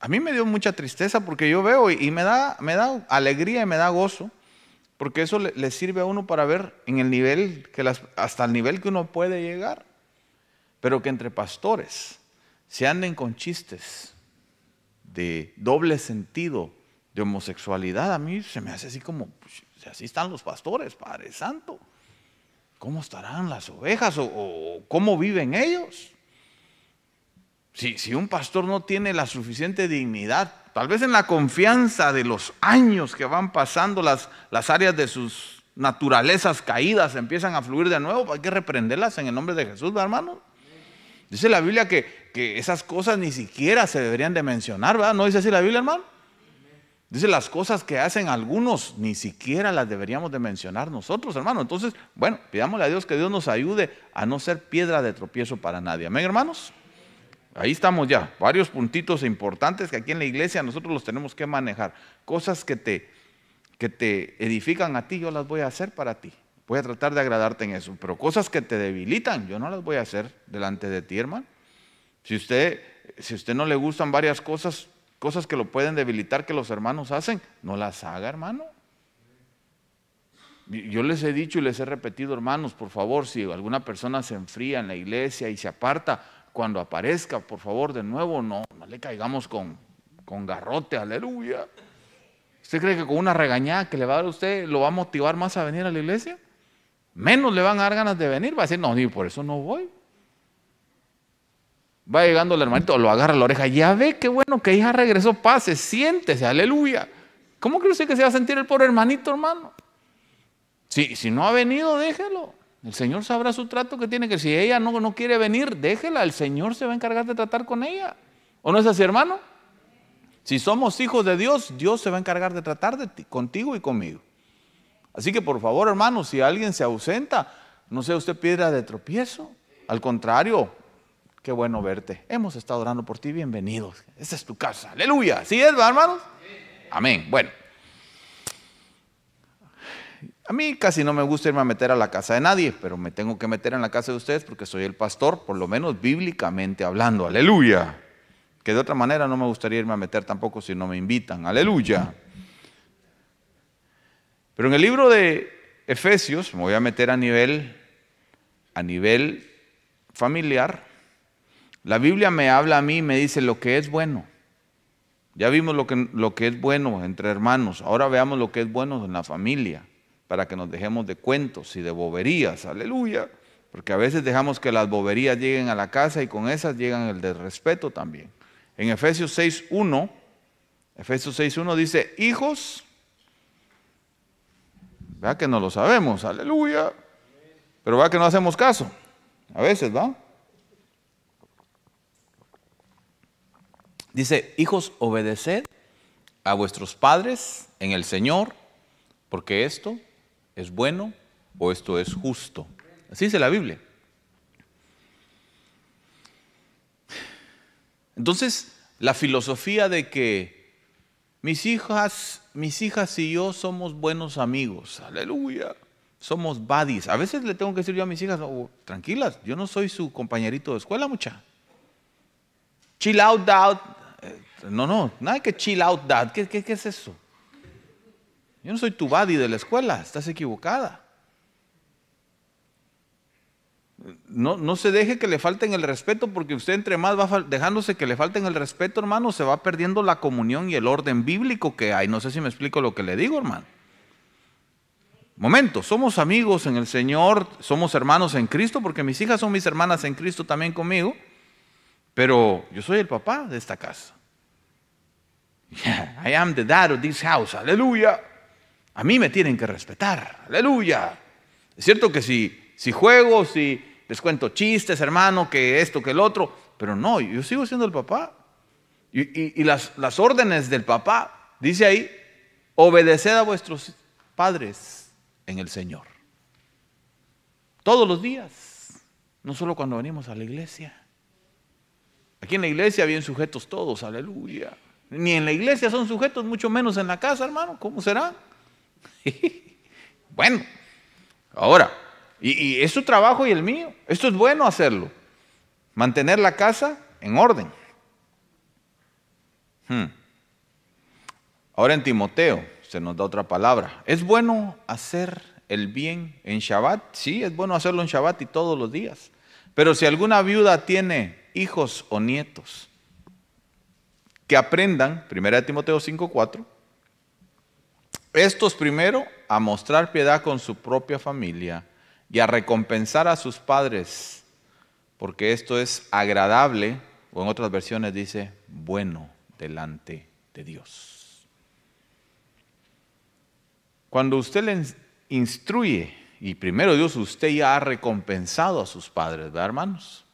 A mí me dio mucha tristeza porque yo veo y, me, da, me da alegría y me da gozo, porque eso le, sirve a uno para ver en el nivel que hasta el nivel que uno puede llegar, pero que entre pastores se anden con chistes de doble sentido, de homosexualidad, a mí se me hace así como, pues, si así están los pastores, Padre Santo. ¿Cómo estarán las ovejas o, cómo viven ellos? Si, si, un pastor no tiene la suficiente dignidad, tal vez en la confianza de los años que van pasando, las, las áreas de sus naturalezas caídas empiezan a fluir de nuevo, pues hay que reprenderlas en el nombre de Jesús, hermano. Dice la Biblia que, que, esas cosas ni siquiera se deberían de mencionar, ¿verdad? ¿No dice así la Biblia, hermano? Dice, las cosas que hacen algunos ni siquiera las deberíamos de mencionar nosotros, hermano. Entonces, bueno, pidámosle a Dios que Dios nos ayude a no ser piedra de tropiezo para nadie. Amén, hermanos. Ahí estamos ya, varios puntitos importantes que aquí en la iglesia nosotros los tenemos que manejar. Cosas que te, que te edifican a ti, yo las voy a hacer para ti. Voy a tratar de agradarte en eso. Pero cosas que te debilitan, yo no las voy a hacer delante de ti, hermano. Si usted, si a usted no le gustan varias cosas, cosas que lo pueden debilitar que los hermanos hacen, no las haga, hermano. Yo les he dicho y les he repetido, hermanos, por favor, si alguna persona se enfría en la iglesia y se aparta, cuando aparezca, por favor, de nuevo, no, le caigamos con, con garrote, aleluya. ¿Usted cree que con una regañada que le va a dar a usted lo va a motivar más a venir a la iglesia? Menos le van a dar ganas de venir, va a decir, no, ni por eso no voy. Va llegando el hermanito, lo agarra la oreja. Ya ve, qué bueno que ella regresó, pase, siéntese, aleluya. ¿Cómo cree usted que se va a sentir el pobre hermanito, hermano? Si, si no ha venido, déjelo. El Señor sabrá su trato que tiene que. Si ella no, no quiere venir, déjela. El Señor se va a encargar de tratar con ella. ¿O no es así, hermano? Si somos hijos de Dios, Dios se va a encargar de tratar de ti, contigo y conmigo. Así que por favor, hermano, si alguien se ausenta, no sea usted piedra de tropiezo. Al contrario, Qué bueno verte. Hemos estado orando por ti. Bienvenidos. Esta es tu casa. Aleluya. ¿Sí es, hermanos? Amén. Bueno. A mí casi no me gusta irme a meter a la casa de nadie, pero me tengo que meter en la casa de ustedes porque soy el pastor, por lo menos bíblicamente hablando. Aleluya. Que de otra manera no me gustaría irme a meter tampoco si no me invitan. Aleluya. Pero en el libro de Efesios, me voy a meter a nivel, a nivel familiar, la Biblia me habla a mí me dice lo que es bueno. Ya vimos lo que, lo que es bueno entre hermanos, ahora veamos lo que es bueno en la familia, para que nos dejemos de cuentos y de boberías, aleluya, porque a veces dejamos que las boberías lleguen a la casa y con esas llegan el desrespeto también. En Efesios 6.1, Efesios 6.1 dice, hijos, vea que no lo sabemos, aleluya, pero vea que no hacemos caso, a veces, ¿va? Dice, hijos, obedeced a vuestros padres en el Señor, porque esto es bueno o esto es justo. Así dice la Biblia. Entonces, la filosofía de que mis hijas, mis hijas y yo somos buenos amigos, aleluya, somos buddies. A veces le tengo que decir yo a mis hijas, tranquilas, yo no soy su compañerito de escuela, mucha. Chill out, out, no, no, nada que chill out dad. ¿Qué, es eso? Yo no soy tu buddy de la escuela, estás equivocada. No, no, se deje que le falten el respeto, porque usted entre más va dejándose que le falten el respeto, hermano, se va perdiendo la comunión y el orden bíblico que hay. No sé si me explico lo que le digo, hermano. Momento, somos amigos en el Señor, somos hermanos en Cristo, porque mis hijas son mis hermanas en Cristo también conmigo, pero yo soy el papá de esta casa. I am the dad of this house. Aleluya. A mí me tienen que respetar. Aleluya. Es cierto que si, si juego, si les cuento chistes, hermano, que esto, que el otro, pero no, yo sigo siendo el papá. Y, las, las órdenes del papá, dice ahí, obedeced a vuestros padres en el Señor. Todos los días, no solo cuando venimos a la iglesia. Aquí en la iglesia bien sujetos todos, aleluya. Ni en la iglesia son sujetos, mucho menos en la casa, hermano. ¿Cómo será? bueno, ahora, y, es su trabajo y el mío. Esto es bueno hacerlo. Mantener la casa en orden. Hmm. Ahora en Timoteo se nos da otra palabra. ¿Es bueno hacer el bien en Shabbat? Sí, es bueno hacerlo en Shabbat y todos los días. Pero si alguna viuda tiene hijos o nietos que aprendan, 1 Timoteo 5:4, estos primero a mostrar piedad con su propia familia y a recompensar a sus padres, porque esto es agradable, o en otras versiones dice, bueno delante de Dios. Cuando usted le instruye, y primero Dios, usted ya ha recompensado a sus padres, ¿verdad, hermanos?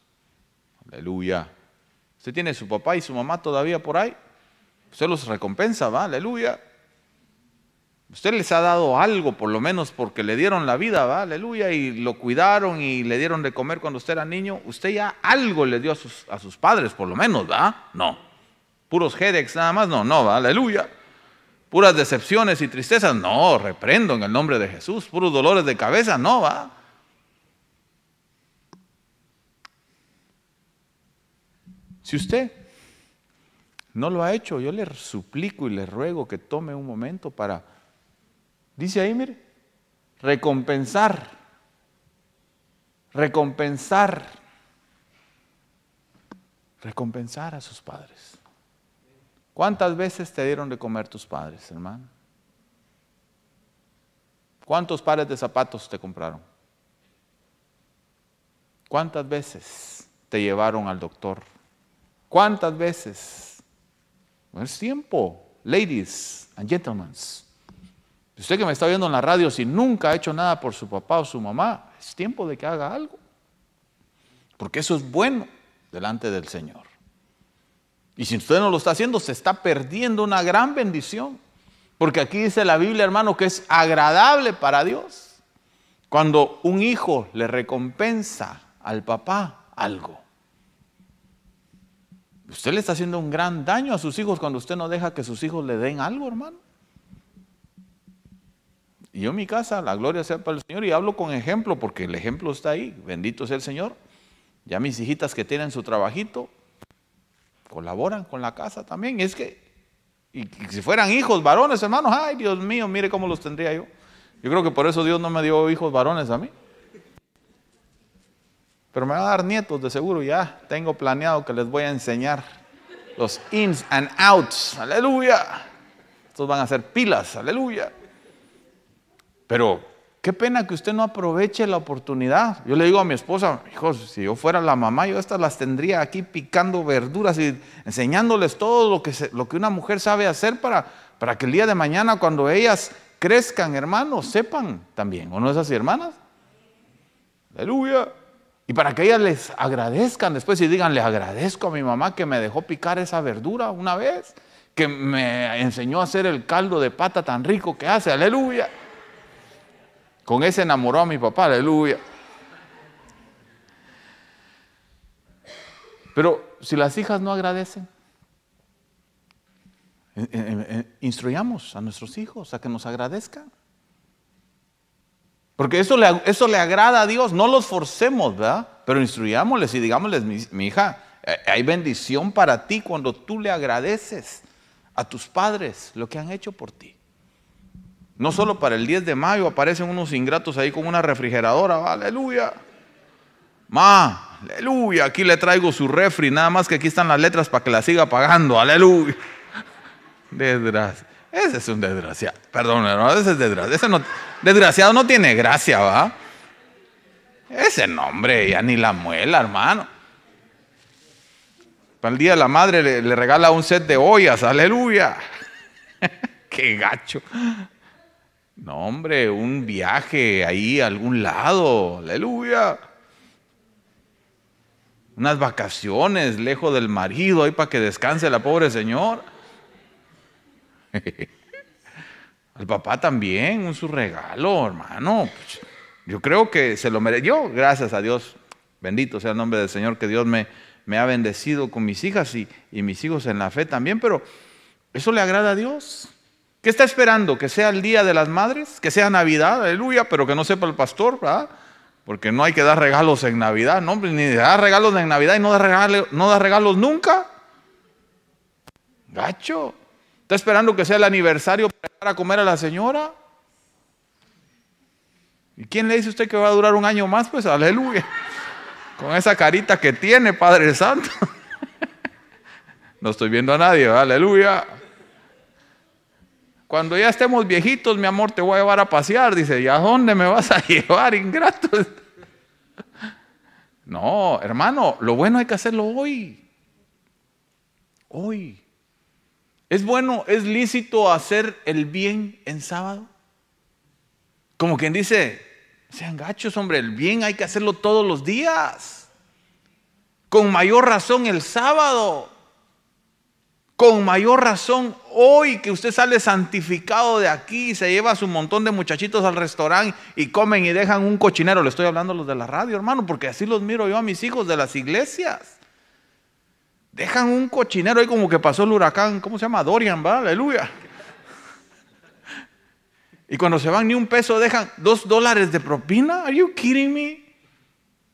Aleluya. Usted tiene su papá y su mamá todavía por ahí. Usted los recompensa, va, aleluya. Usted les ha dado algo, por lo menos porque le dieron la vida, ¿va? aleluya, y lo cuidaron y le dieron de comer cuando usted era niño. Usted ya algo le dio a sus, a sus padres, por lo menos, ¿va? No. Puros jedex nada más, no, no, ¿va? aleluya. Puras decepciones y tristezas, no, reprendo en el nombre de Jesús. Puros dolores de cabeza, no, va. Si usted no lo ha hecho, yo le suplico y le ruego que tome un momento para, dice ahí, mire, recompensar, recompensar, recompensar a sus padres. ¿Cuántas veces te dieron de comer tus padres, hermano? ¿Cuántos pares de zapatos te compraron? ¿Cuántas veces te llevaron al doctor? ¿Cuántas veces? No es tiempo, ladies and gentlemen. Usted que me está viendo en la radio, si nunca ha hecho nada por su papá o su mamá, es tiempo de que haga algo. Porque eso es bueno delante del Señor. Y si usted no lo está haciendo, se está perdiendo una gran bendición. Porque aquí dice la Biblia, hermano, que es agradable para Dios. Cuando un hijo le recompensa al papá algo. Usted le está haciendo un gran daño a sus hijos cuando usted no deja que sus hijos le den algo, hermano. Y yo en mi casa, la gloria sea para el Señor, y hablo con ejemplo, porque el ejemplo está ahí, bendito sea el Señor. Ya mis hijitas que tienen su trabajito, colaboran con la casa también. Y es que, y, si fueran hijos, varones, hermanos, ay Dios mío, mire cómo los tendría yo. Yo creo que por eso Dios no me dio hijos varones a mí pero me van a dar nietos de seguro, ya tengo planeado que les voy a enseñar los ins and outs, aleluya. Estos van a ser pilas, aleluya. Pero qué pena que usted no aproveche la oportunidad. Yo le digo a mi esposa, hijos, si yo fuera la mamá, yo estas las tendría aquí picando verduras y enseñándoles todo lo que, lo que una mujer sabe hacer para, para que el día de mañana cuando ellas crezcan, hermanos, sepan también. ¿O no es así, hermanas? Aleluya. Y para que ellas les agradezcan después y digan, le agradezco a mi mamá que me dejó picar esa verdura una vez, que me enseñó a hacer el caldo de pata tan rico que hace, aleluya. Con ese enamoró a mi papá, aleluya. Pero si las hijas no agradecen, eh, eh, eh, instruyamos a nuestros hijos a que nos agradezcan. Porque eso le, eso le agrada a Dios. No los forcemos, ¿verdad? Pero instruyámosles y digámosles, mi, hija, eh, hay bendición para ti cuando tú le agradeces a tus padres lo que han hecho por ti. No solo para el 10 de mayo aparecen unos ingratos ahí con una refrigeradora, aleluya. Ma, aleluya, aquí le traigo su refri, nada más que aquí están las letras para que la siga pagando, aleluya. Desgracia. Ese es un desgraciado. Perdón, hermano, ese es desgraciado. Ese no, desgraciado no tiene gracia, ¿va? Ese nombre ya ni la muela, hermano. Para el día la madre le, le regala un set de ollas, aleluya. Qué gacho. No, hombre, un viaje ahí a algún lado, aleluya. Unas vacaciones lejos del marido ahí para que descanse la pobre señora. Al papá también, un su regalo, hermano. yo creo que se lo merece. Yo, gracias a Dios, bendito sea el nombre del Señor, que Dios me, me ha bendecido con mis hijas y, mis hijos en la fe también, pero eso le agrada a Dios. ¿Qué está esperando? ¿Que sea el Día de las Madres? ¿Que sea Navidad? Aleluya, pero que no sepa el pastor, ¿verdad? Porque no hay que dar regalos en Navidad, ¿no? Ni dar regalos en Navidad y no dar regalos, no dar regalos nunca. Gacho. ¿Está esperando que sea el aniversario para comer a la señora? ¿Y quién le dice usted que va a durar un año más? Pues aleluya. Con esa carita que tiene, Padre Santo. No estoy viendo a nadie, aleluya. Cuando ya estemos viejitos, mi amor, te voy a llevar a pasear. Dice, ¿y a dónde me vas a llevar, ingrato? No, hermano, lo bueno hay que hacerlo hoy. Hoy. ¿Es bueno, es lícito hacer el bien en sábado? Como quien dice, sean gachos, hombre, el bien hay que hacerlo todos los días. Con mayor razón el sábado. Con mayor razón hoy que usted sale santificado de aquí y se lleva a su montón de muchachitos al restaurante y comen y dejan un cochinero. Le estoy hablando a los de la radio, hermano, porque así los miro yo a mis hijos de las iglesias dejan un cochinero ahí como que pasó el huracán, ¿cómo se llama? Dorian, ¿va? Aleluya. Y cuando se van ni un peso dejan dos dólares de propina. Are you kidding me?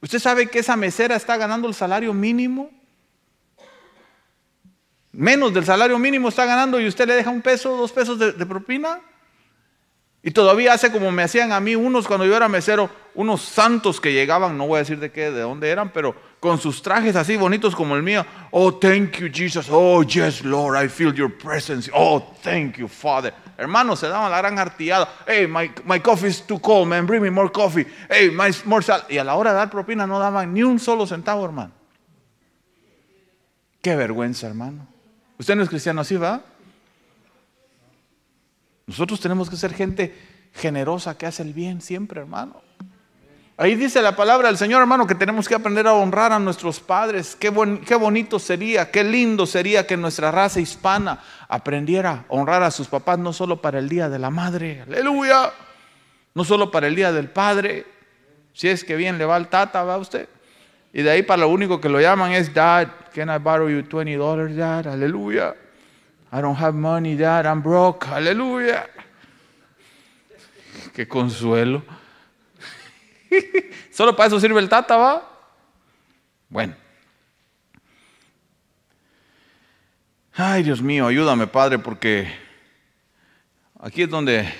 ¿Usted sabe que esa mesera está ganando el salario mínimo? Menos del salario mínimo está ganando y usted le deja un peso, dos pesos de, de propina. Y todavía hace como me hacían a mí unos cuando yo era mesero, unos santos que llegaban, no voy a decir de qué, de dónde eran, pero con sus trajes así bonitos como el mío. Oh, thank you, Jesus. Oh, yes, Lord, I feel your presence. Oh, thank you, Father. Hermanos, se daban la gran artillada. Hey, my, my coffee is too cold, man. Bring me more coffee. Hey, my more sal. Y a la hora de dar propina no daban ni un solo centavo, hermano. Qué vergüenza, hermano. Usted no es cristiano así, ¿va? Nosotros tenemos que ser gente generosa que hace el bien siempre, hermano. Ahí dice la palabra del Señor, hermano, que tenemos que aprender a honrar a nuestros padres. Qué, bonito sería, qué lindo sería que nuestra raza hispana aprendiera a honrar a sus papás, no solo para el Día de la Madre, aleluya, no solo para el Día del Padre, si es que bien le va al tata, va usted. Y de ahí para lo único que lo llaman es, Dad, can I borrow you $20, Dad? Aleluya. I don't have money, Dad, I'm broke, aleluya. Qué consuelo. Solo para eso sirve el tata, ¿va? Bueno. Ay, Dios mío, ayúdame, Padre, porque aquí es donde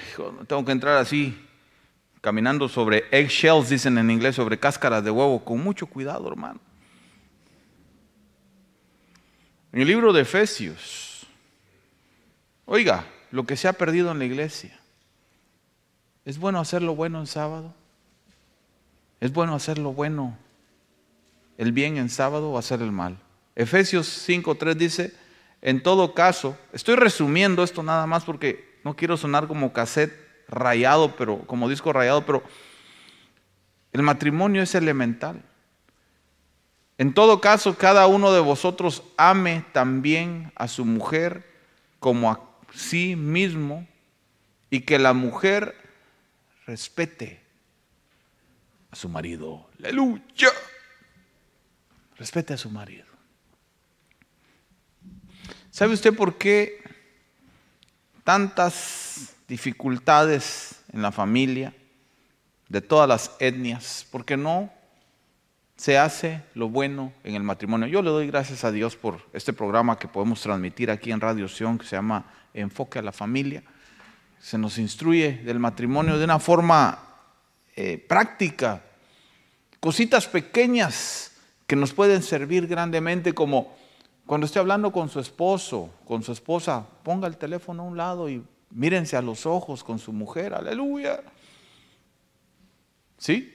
tengo que entrar así, caminando sobre eggshells, dicen en inglés, sobre cáscaras de huevo, con mucho cuidado, hermano. En el libro de Efesios, oiga, lo que se ha perdido en la iglesia, ¿es bueno hacer lo bueno en sábado? Es bueno hacer lo bueno, el bien en sábado o hacer el mal. Efesios 5.3 dice, en todo caso, estoy resumiendo esto nada más porque no quiero sonar como cassette rayado, pero como disco rayado, pero el matrimonio es elemental. En todo caso, cada uno de vosotros ame también a su mujer como a sí mismo y que la mujer respete a su marido. Aleluya. Respete a su marido. ¿Sabe usted por qué tantas dificultades en la familia de todas las etnias? Porque no se hace lo bueno en el matrimonio. Yo le doy gracias a Dios por este programa que podemos transmitir aquí en Radio Sion que se llama Enfoque a la Familia. Se nos instruye del matrimonio de una forma eh, práctica, cositas pequeñas que nos pueden servir grandemente como cuando esté hablando con su esposo, con su esposa, ponga el teléfono a un lado y mírense a los ojos con su mujer, aleluya. ¿Sí?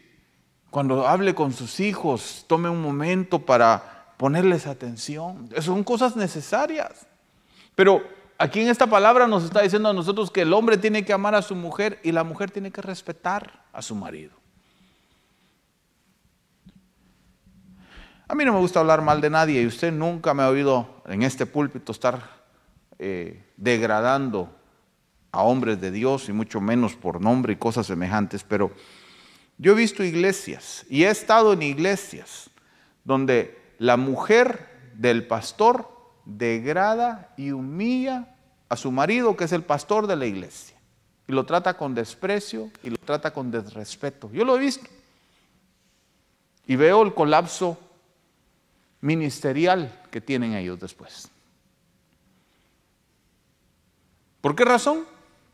Cuando hable con sus hijos, tome un momento para ponerles atención. Son cosas necesarias. Pero aquí en esta palabra nos está diciendo a nosotros que el hombre tiene que amar a su mujer y la mujer tiene que respetar a su marido. A mí no me gusta hablar mal de nadie y usted nunca me ha oído en este púlpito estar eh, degradando a hombres de Dios y mucho menos por nombre y cosas semejantes, pero yo he visto iglesias y he estado en iglesias donde la mujer del pastor degrada y humilla a su marido, que es el pastor de la iglesia. Y lo trata con desprecio y lo trata con desrespeto. Yo lo he visto. Y veo el colapso ministerial que tienen ellos después. ¿Por qué razón?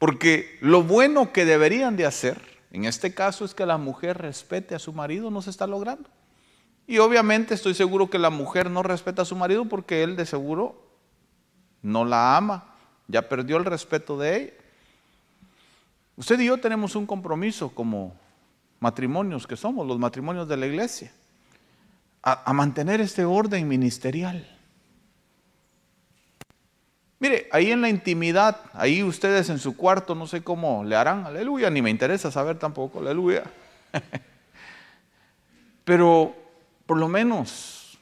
Porque lo bueno que deberían de hacer, en este caso, es que la mujer respete a su marido, no se está logrando. Y obviamente estoy seguro que la mujer no respeta a su marido porque él de seguro no la ama, ya perdió el respeto de ella. Usted y yo tenemos un compromiso como matrimonios que somos, los matrimonios de la iglesia, a, mantener este orden ministerial. Mire, ahí en la intimidad, ahí ustedes en su cuarto, no sé cómo le harán, aleluya, ni me interesa saber tampoco, aleluya. Pero por lo menos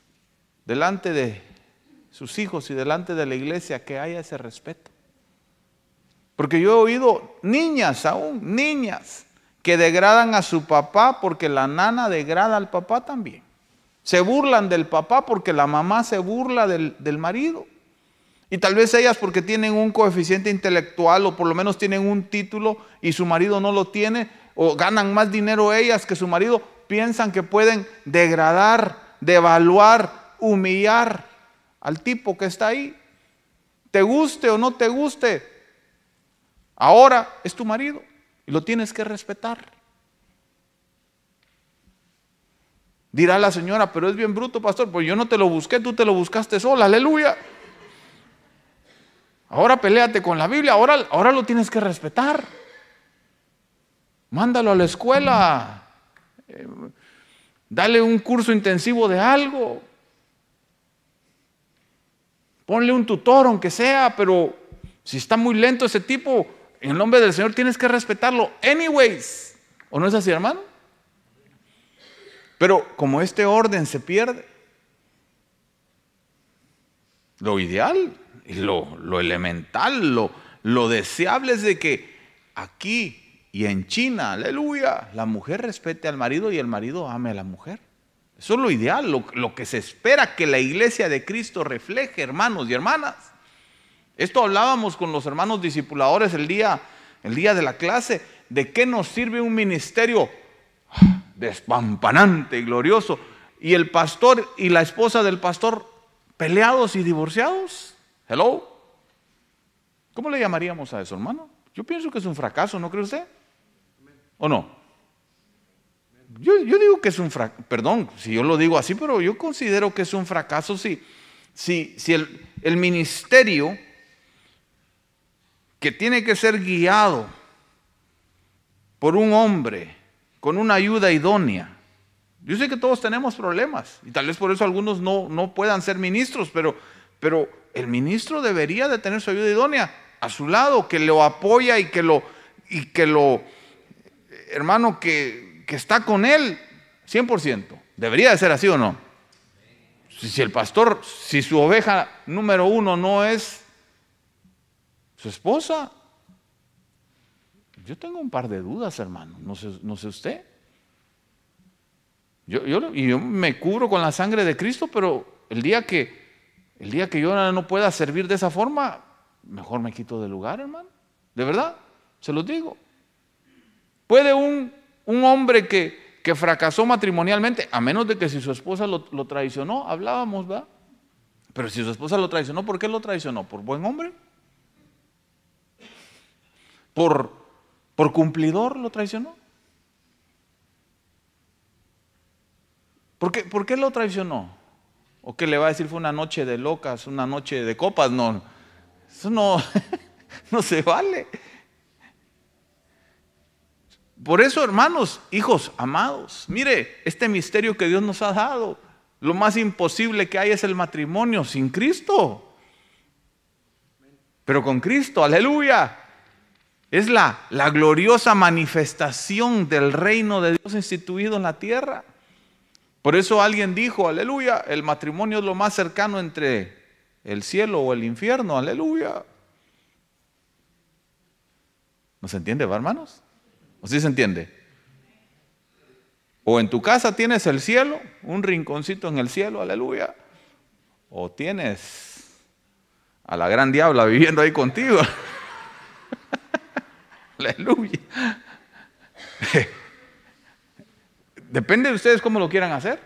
delante de sus hijos y delante de la iglesia que haya ese respeto. Porque yo he oído niñas aún, niñas, que degradan a su papá porque la nana degrada al papá también. Se burlan del papá porque la mamá se burla del, del marido. Y tal vez ellas porque tienen un coeficiente intelectual o por lo menos tienen un título y su marido no lo tiene, o ganan más dinero ellas que su marido, piensan que pueden degradar, devaluar, humillar al tipo que está ahí. Te guste o no te guste, ahora es tu marido y lo tienes que respetar. Dirá la señora, pero es bien bruto, pastor, pues yo no te lo busqué, tú te lo buscaste sola, aleluya. Ahora peleate con la Biblia, ahora, ahora lo tienes que respetar. Mándalo a la escuela. Em, dale un curso intensivo de algo. Ponle un tutor, aunque sea, pero si está muy lento ese tipo, en el nombre del Señor tienes que respetarlo, anyways. ¿O no es así, hermano? Pero como este orden se pierde, lo ideal, lo, lo elemental, lo deseable es de que aquí y en China, aleluya, la mujer respete al marido y el marido ame a la mujer. Eso es lo ideal, lo, que se espera que la iglesia de Cristo refleje, hermanos y hermanas. Esto hablábamos con los hermanos discipuladores el día, el día de la clase, de qué nos sirve un ministerio despampanante y glorioso y el pastor y la esposa del pastor peleados y divorciados. Hello. ¿Cómo le llamaríamos a eso, hermano? Yo pienso que es un fracaso, ¿no cree usted? ¿O no? Yo, digo que es un fracaso, perdón si yo lo digo así, pero yo considero que es un fracaso si, si, si el, el ministerio que tiene que ser guiado por un hombre con una ayuda idónea. Yo sé que todos tenemos problemas y tal vez por eso algunos no, no puedan ser ministros, pero, pero el ministro debería de tener su ayuda idónea a su lado, que lo apoya y que lo, y que lo hermano que, está con él 100%. Debería de ser así o no. Si, el pastor, si su oveja número uno no es su esposa, yo tengo un par de dudas, hermano. No sé, no sé usted. Yo, yo, me cubro con la sangre de Cristo, pero el día que el día que yo no pueda servir de esa forma, mejor me quito del lugar, hermano. De verdad, se lo digo. Puede un, un hombre que, fracasó matrimonialmente, a menos de que si su esposa lo, traicionó, hablábamos, ¿va? Pero si su esposa lo traicionó, ¿por qué lo traicionó? ¿Por buen hombre? ¿Por, por cumplidor lo traicionó? ¿Por qué, lo traicionó? ¿O qué le va a decir fue una noche de locas, una noche de copas? No, eso no, no se vale. Por eso, hermanos, hijos amados, mire, este misterio que Dios nos ha dado, lo más imposible que hay es el matrimonio sin Cristo. Pero con Cristo, aleluya. Es la, la gloriosa manifestación del reino de Dios instituido en la tierra. Por eso alguien dijo, aleluya, el matrimonio es lo más cercano entre el cielo o el infierno, aleluya. ¿Nos entiende, hermanos? ¿Así se entiende? O en tu casa tienes el cielo, un rinconcito en el cielo, aleluya. O tienes a la gran diabla viviendo ahí contigo. aleluya. Depende de ustedes cómo lo quieran hacer.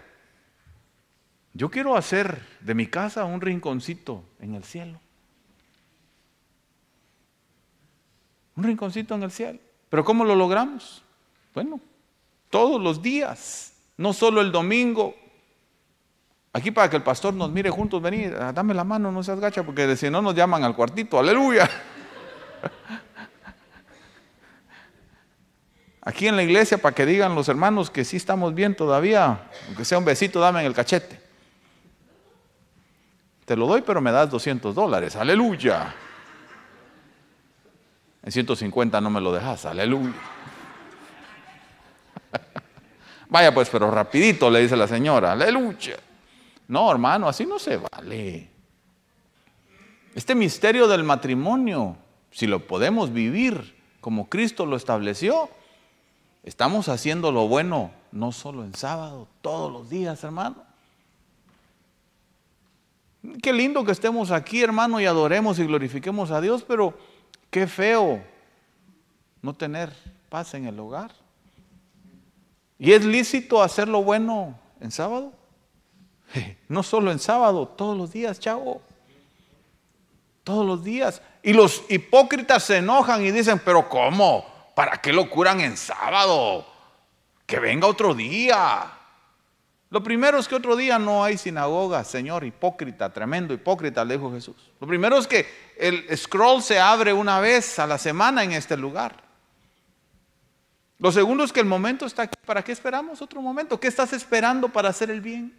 Yo quiero hacer de mi casa un rinconcito en el cielo. Un rinconcito en el cielo. Pero ¿cómo lo logramos? Bueno, todos los días, no solo el domingo. Aquí para que el pastor nos mire juntos, vení, ah, dame la mano, no seas gacha, porque si no nos llaman al cuartito, aleluya. Aquí en la iglesia para que digan los hermanos que sí estamos bien todavía, aunque sea un besito, dame en el cachete. Te lo doy, pero me das 200 dólares, aleluya. En 150 no me lo dejas, aleluya. Vaya pues, pero rapidito, le dice la señora, aleluya. No, hermano, así no se vale. Este misterio del matrimonio, si lo podemos vivir como Cristo lo estableció, estamos haciendo lo bueno, no solo en sábado, todos los días, hermano. Qué lindo que estemos aquí, hermano, y adoremos y glorifiquemos a Dios, pero Qué feo no tener paz en el hogar. ¿Y es lícito hacer lo bueno en sábado? No solo en sábado, todos los días, chavo. Todos los días. Y los hipócritas se enojan y dicen, pero ¿cómo? ¿Para qué lo curan en sábado? Que venga otro día. Lo primero es que otro día no hay sinagoga, Señor, hipócrita, tremendo hipócrita, le dijo Jesús. Lo primero es que el scroll se abre una vez a la semana en este lugar. Lo segundo es que el momento está aquí. ¿Para qué esperamos otro momento? ¿Qué estás esperando para hacer el bien?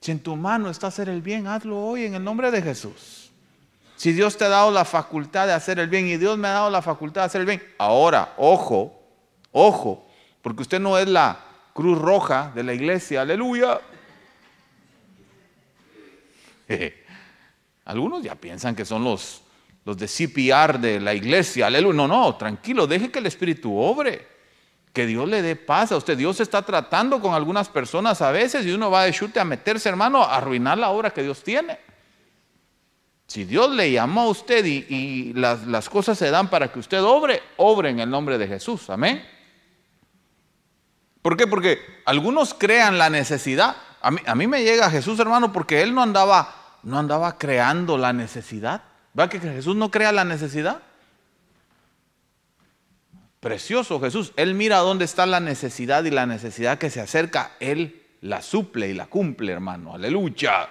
Si en tu mano está hacer el bien, hazlo hoy en el nombre de Jesús. Si Dios te ha dado la facultad de hacer el bien y Dios me ha dado la facultad de hacer el bien, ahora, ojo, ojo, porque usted no es la cruz roja de la iglesia, aleluya. Algunos ya piensan que son los, los de CPR de la iglesia, aleluya. No, no, tranquilo, deje que el Espíritu obre. Que Dios le dé paz a usted. Dios está tratando con algunas personas a veces y uno va de chute a meterse, hermano, a arruinar la obra que Dios tiene. Si Dios le llamó a usted y, las, las cosas se dan para que usted obre, obre en el nombre de Jesús. Amén. ¿Por qué? Porque algunos crean la necesidad. A mí, me llega Jesús, hermano, porque él no andaba, no andaba creando la necesidad. ¿Va que Jesús no crea la necesidad? Precioso Jesús. Él mira dónde está la necesidad y la necesidad que se acerca, Él la suple y la cumple, hermano. Aleluya.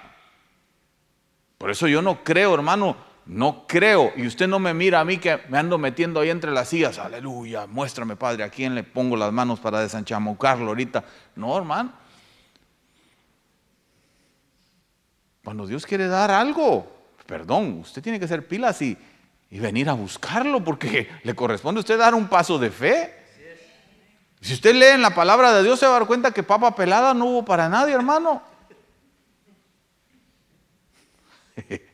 Por eso yo no creo, hermano, no creo, y usted no me mira a mí que me ando metiendo ahí entre las sillas, aleluya, muéstrame Padre, ¿a quién le pongo las manos para desanchamocarlo ahorita? No, hermano. Cuando Dios quiere dar algo, perdón, usted tiene que ser pilas y, y venir a buscarlo porque le corresponde a usted dar un paso de fe. Si usted lee en la palabra de Dios se va a dar cuenta que papa pelada no hubo para nadie, hermano.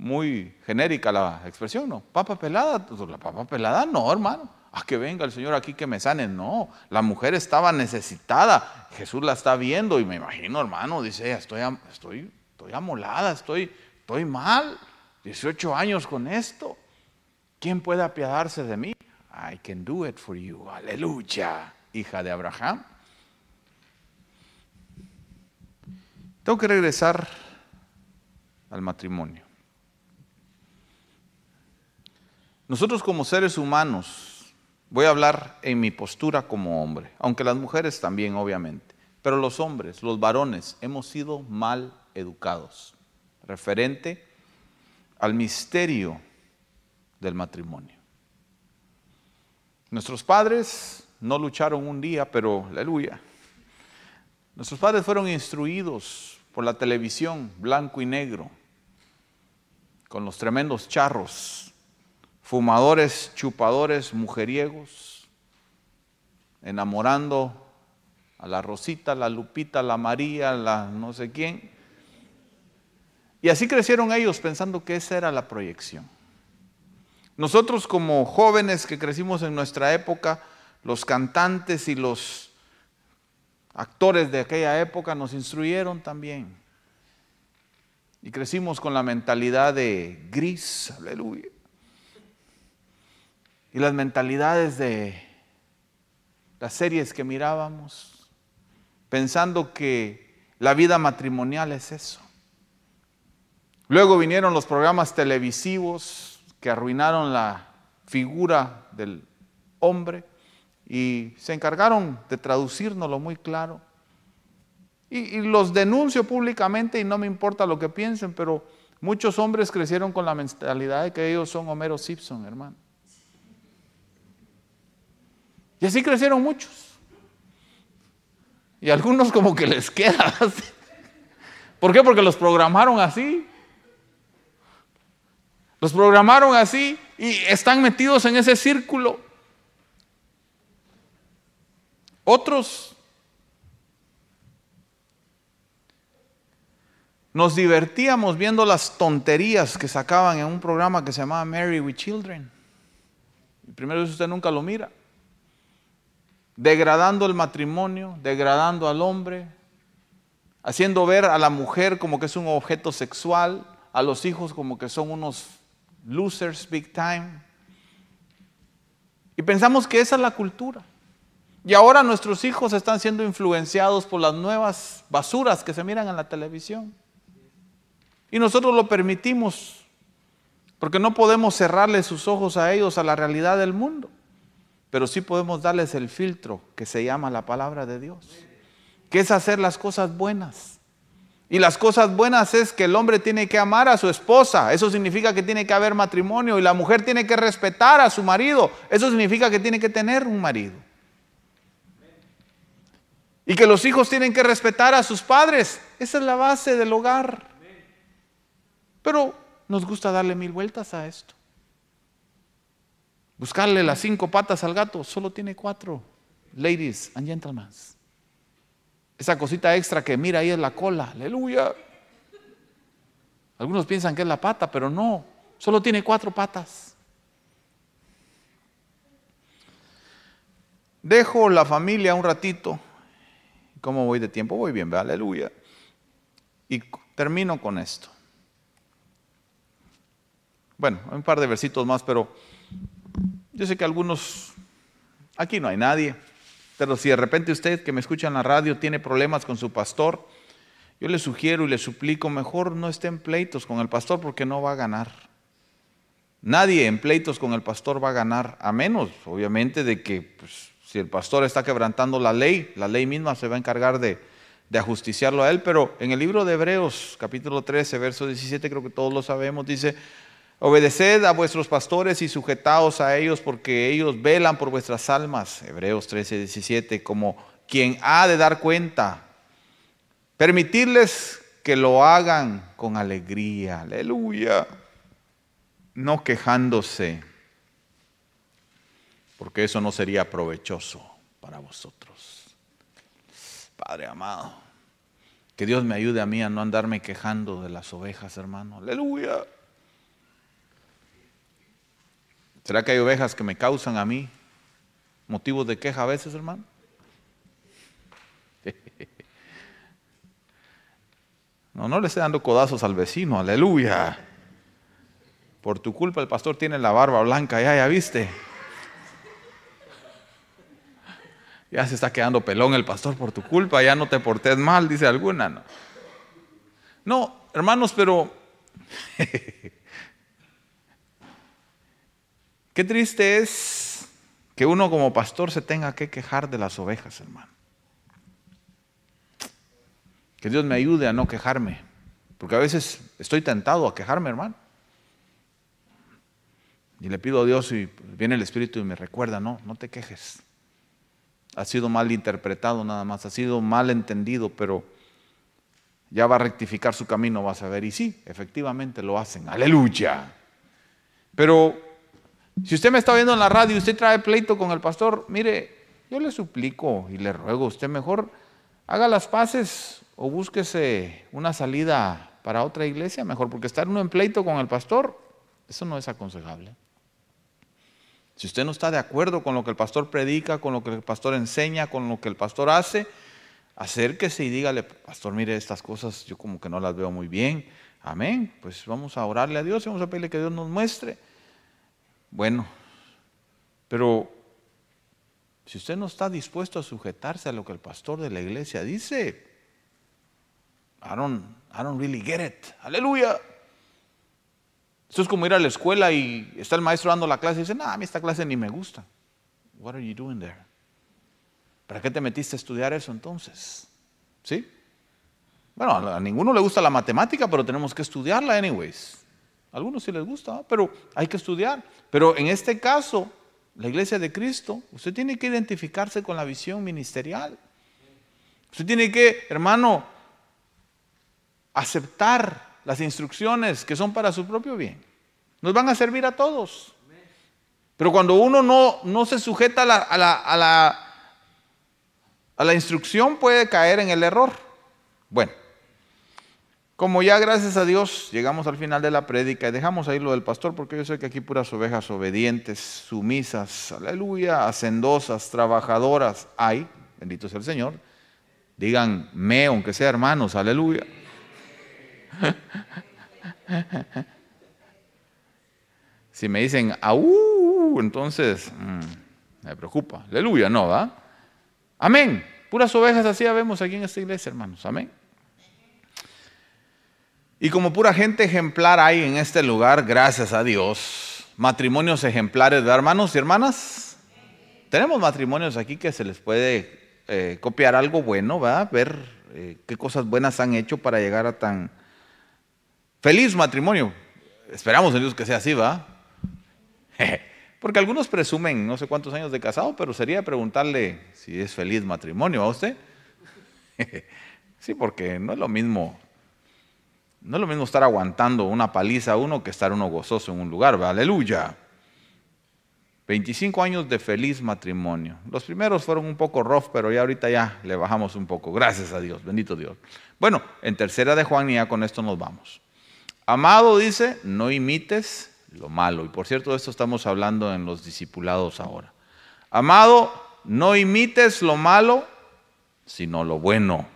muy genérica la expresión, ¿no? Papa pelada, pues, la papa pelada no, hermano. A que venga el Señor aquí que me sane. No, la mujer estaba necesitada. Jesús la está viendo y me imagino, hermano, dice, estoy, estoy, estoy amolada, estoy, estoy mal. 18 años con esto. ¿Quién puede apiadarse de mí? I can do it for you. Aleluya, hija de Abraham. Tengo que regresar al matrimonio. Nosotros como seres humanos, voy a hablar en mi postura como hombre, aunque las mujeres también, obviamente, pero los hombres, los varones, hemos sido mal educados referente al misterio del matrimonio. Nuestros padres no lucharon un día, pero aleluya. Nuestros padres fueron instruidos por la televisión blanco y negro, con los tremendos charros fumadores, chupadores, mujeriegos, enamorando a la Rosita, la Lupita, la María, la no sé quién. Y así crecieron ellos pensando que esa era la proyección. Nosotros como jóvenes que crecimos en nuestra época, los cantantes y los actores de aquella época nos instruyeron también. Y crecimos con la mentalidad de gris, aleluya y las mentalidades de las series que mirábamos, pensando que la vida matrimonial es eso. Luego vinieron los programas televisivos que arruinaron la figura del hombre y se encargaron de traducirnoslo muy claro. Y, y, los denuncio públicamente y no me importa lo que piensen, pero muchos hombres crecieron con la mentalidad de que ellos son Homero Simpson, hermano. Y así crecieron muchos. Y algunos como que les queda. ¿Por qué? Porque los programaron así. Los programaron así y están metidos en ese círculo. Otros nos divertíamos viendo las tonterías que sacaban en un programa que se llamaba Mary with Children. Primero, si usted nunca lo mira degradando el matrimonio, degradando al hombre, haciendo ver a la mujer como que es un objeto sexual, a los hijos como que son unos losers big time. Y pensamos que esa es la cultura. Y ahora nuestros hijos están siendo influenciados por las nuevas basuras que se miran en la televisión. Y nosotros lo permitimos, porque no podemos cerrarle sus ojos a ellos a la realidad del mundo pero sí podemos darles el filtro que se llama la palabra de Dios, que es hacer las cosas buenas. Y las cosas buenas es que el hombre tiene que amar a su esposa, eso significa que tiene que haber matrimonio, y la mujer tiene que respetar a su marido, eso significa que tiene que tener un marido. Y que los hijos tienen que respetar a sus padres, esa es la base del hogar. Pero nos gusta darle mil vueltas a esto buscarle las cinco patas al gato, solo tiene cuatro. Ladies and gentlemen. Esa cosita extra que mira ahí es la cola. Aleluya. Algunos piensan que es la pata, pero no. Solo tiene cuatro patas. Dejo la familia un ratito. ¿Cómo voy de tiempo? Voy bien, aleluya. Y termino con esto. Bueno, un par de versitos más, pero yo sé que algunos, aquí no hay nadie, pero si de repente usted que me escucha en la radio tiene problemas con su pastor, yo le sugiero y le suplico, mejor no esté en pleitos con el pastor porque no va a ganar. Nadie en pleitos con el pastor va a ganar, a menos, obviamente, de que pues, si el pastor está quebrantando la ley, la ley misma se va a encargar de, de ajusticiarlo a él. Pero en el libro de Hebreos, capítulo 13, verso 17, creo que todos lo sabemos, dice, Obedeced a vuestros pastores y sujetaos a ellos porque ellos velan por vuestras almas, Hebreos 13, 17, como quien ha de dar cuenta. Permitirles que lo hagan con alegría, aleluya, no quejándose, porque eso no sería provechoso para vosotros. Padre amado, que Dios me ayude a mí a no andarme quejando de las ovejas, hermano, aleluya. ¿Será que hay ovejas que me causan a mí motivos de queja a veces, hermano? No, no le esté dando codazos al vecino, aleluya. Por tu culpa el pastor tiene la barba blanca, ya, ya viste. Ya se está quedando pelón el pastor por tu culpa, ya no te portes mal, dice alguna. No, no hermanos, pero Qué triste es que uno como pastor se tenga que quejar de las ovejas, hermano. Que Dios me ayude a no quejarme, porque a veces estoy tentado a quejarme, hermano. Y le pido a Dios y viene el Espíritu y me recuerda, no, no te quejes. Ha sido mal interpretado nada más, ha sido mal entendido, pero ya va a rectificar su camino, vas a ver. Y sí, efectivamente lo hacen. Aleluya. Pero si usted me está viendo en la radio y usted trae pleito con el pastor, mire, yo le suplico y le ruego, usted mejor haga las paces o búsquese una salida para otra iglesia, mejor, porque estar uno en pleito con el pastor, eso no es aconsejable. Si usted no está de acuerdo con lo que el pastor predica, con lo que el pastor enseña, con lo que el pastor hace, acérquese y dígale, pastor, mire, estas cosas yo como que no las veo muy bien. Amén. Pues vamos a orarle a Dios y vamos a pedirle que Dios nos muestre. Bueno, pero si usted no está dispuesto a sujetarse a lo que el pastor de la iglesia dice, I don't, I don't really get it. Aleluya. Esto es como ir a la escuela y está el maestro dando la clase y dice, no, a mí esta clase ni me gusta. What are you doing there? ¿Para qué te metiste a estudiar eso entonces? ¿Sí? Bueno, a ninguno le gusta la matemática, pero tenemos que estudiarla anyways. Algunos sí les gusta, pero hay que estudiar. Pero en este caso, la iglesia de Cristo, usted tiene que identificarse con la visión ministerial. Usted tiene que, hermano, aceptar las instrucciones que son para su propio bien. Nos van a servir a todos. Pero cuando uno no, no se sujeta a, la, a la instrucción, puede caer en el error. Bueno, como ya gracias a Dios llegamos al final de la prédica y dejamos ahí lo del pastor, porque yo sé que aquí puras ovejas obedientes, sumisas, aleluya, hacendosas, trabajadoras, hay, bendito sea el Señor. Digan me, aunque sea hermanos, aleluya. Si me dicen aú, entonces mm, me preocupa. Aleluya, no, ¿va? Amén. Puras ovejas así vemos aquí en esta iglesia, hermanos. Amén. Y como pura gente ejemplar hay en este lugar, gracias a Dios, matrimonios ejemplares de hermanos y hermanas. Tenemos matrimonios aquí que se les puede eh, copiar algo bueno, ¿verdad? Ver eh, qué cosas buenas han hecho para llegar a tan feliz matrimonio. Esperamos en Dios que sea así, ¿va? Porque algunos presumen no sé cuántos años de casado, pero sería preguntarle si es feliz matrimonio a usted. sí, porque no es lo mismo no es lo mismo estar aguantando una paliza a uno que estar uno gozoso en un lugar. Aleluya. 25 años de feliz matrimonio. Los primeros fueron un poco rough, pero ya ahorita ya le bajamos un poco. Gracias a Dios, bendito Dios. Bueno, en tercera de Juan y ya con esto nos vamos. Amado dice, no imites lo malo. Y por cierto, de esto estamos hablando en los discipulados ahora. Amado, no imites lo malo, sino lo bueno.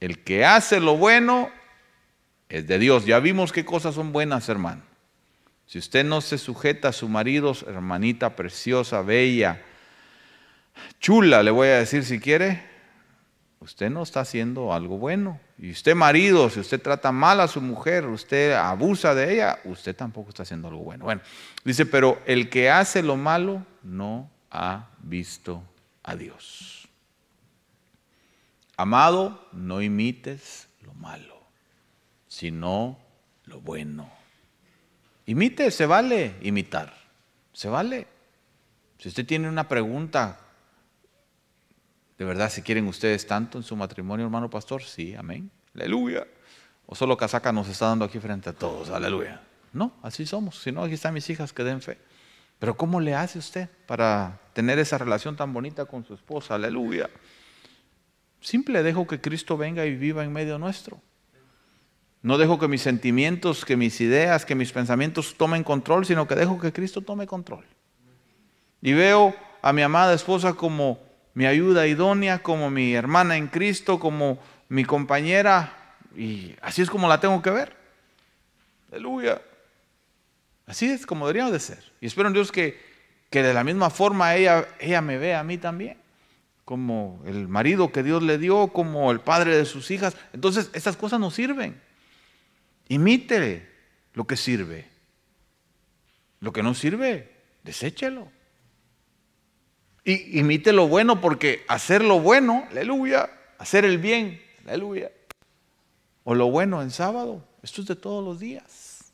El que hace lo bueno es de Dios. Ya vimos qué cosas son buenas, hermano. Si usted no se sujeta a su marido, hermanita preciosa, bella, chula, le voy a decir si quiere, usted no está haciendo algo bueno. Y usted marido, si usted trata mal a su mujer, usted abusa de ella, usted tampoco está haciendo algo bueno. Bueno, dice, pero el que hace lo malo no ha visto a Dios. Amado, no imites lo malo sino lo bueno. Imite, se vale imitar, se vale. Si usted tiene una pregunta, ¿de verdad si quieren ustedes tanto en su matrimonio, hermano pastor? Sí, amén. Aleluya. O solo casaca nos está dando aquí frente a todos, aleluya. No, así somos. Si no, aquí están mis hijas, que den fe. Pero ¿cómo le hace usted para tener esa relación tan bonita con su esposa? Aleluya. Simple, dejo que Cristo venga y viva en medio nuestro. No dejo que mis sentimientos, que mis ideas, que mis pensamientos tomen control, sino que dejo que Cristo tome control. Y veo a mi amada esposa como mi ayuda idónea, como mi hermana en Cristo, como mi compañera. Y así es como la tengo que ver. Aleluya. Así es como debería de ser. Y espero en Dios que, que de la misma forma ella, ella me vea a mí también. Como el marido que Dios le dio, como el padre de sus hijas. Entonces, estas cosas no sirven. Imítele lo que sirve. Lo que no sirve, deséchelo. Y imite lo bueno porque hacer lo bueno, aleluya, hacer el bien, aleluya. O lo bueno en sábado, esto es de todos los días.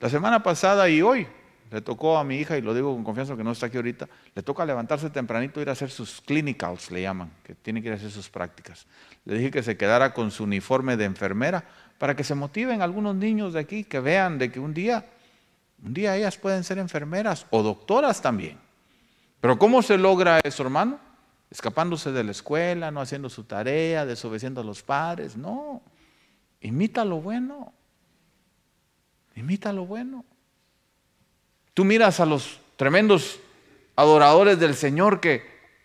La semana pasada y hoy le tocó a mi hija, y lo digo con confianza que no está aquí ahorita, le toca levantarse tempranito, e ir a hacer sus clinicals, le llaman, que tiene que ir a hacer sus prácticas. Le dije que se quedara con su uniforme de enfermera para que se motiven algunos niños de aquí, que vean de que un día, un día ellas pueden ser enfermeras o doctoras también. Pero ¿cómo se logra eso, hermano? Escapándose de la escuela, no haciendo su tarea, desobedeciendo a los padres, no. Imita lo bueno. Imita lo bueno. Tú miras a los tremendos adoradores del Señor que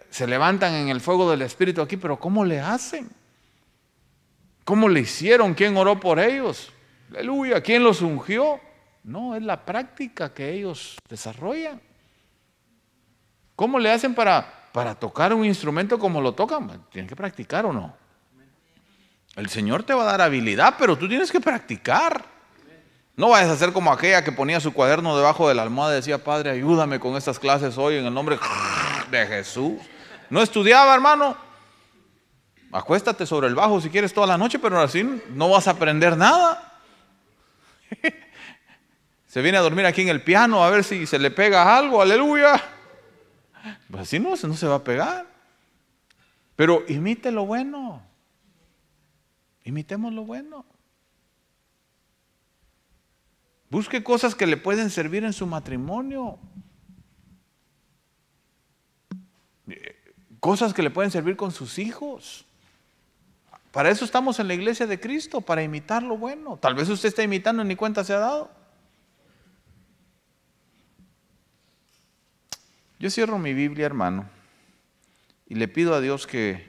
se levantan en el fuego del Espíritu aquí, pero ¿cómo le hacen? ¿Cómo le hicieron? ¿Quién oró por ellos? Aleluya, ¿quién los ungió? No, es la práctica que ellos desarrollan. ¿Cómo le hacen para, para tocar un instrumento como lo tocan? Tienen que practicar o no. El Señor te va a dar habilidad, pero tú tienes que practicar. No vayas a ser como aquella que ponía su cuaderno debajo de la almohada y decía, Padre, ayúdame con estas clases hoy en el nombre de Jesús. No estudiaba, hermano. Acuéstate sobre el bajo si quieres toda la noche, pero así no vas a aprender nada. Se viene a dormir aquí en el piano a ver si se le pega algo, aleluya. Pues así no, no se va a pegar. Pero imite lo bueno. Imitemos lo bueno. Busque cosas que le pueden servir en su matrimonio. Eh, cosas que le pueden servir con sus hijos. Para eso estamos en la iglesia de Cristo, para imitar lo bueno. Tal vez usted está imitando y ni cuenta se ha dado. Yo cierro mi Biblia, hermano, y le pido a Dios que,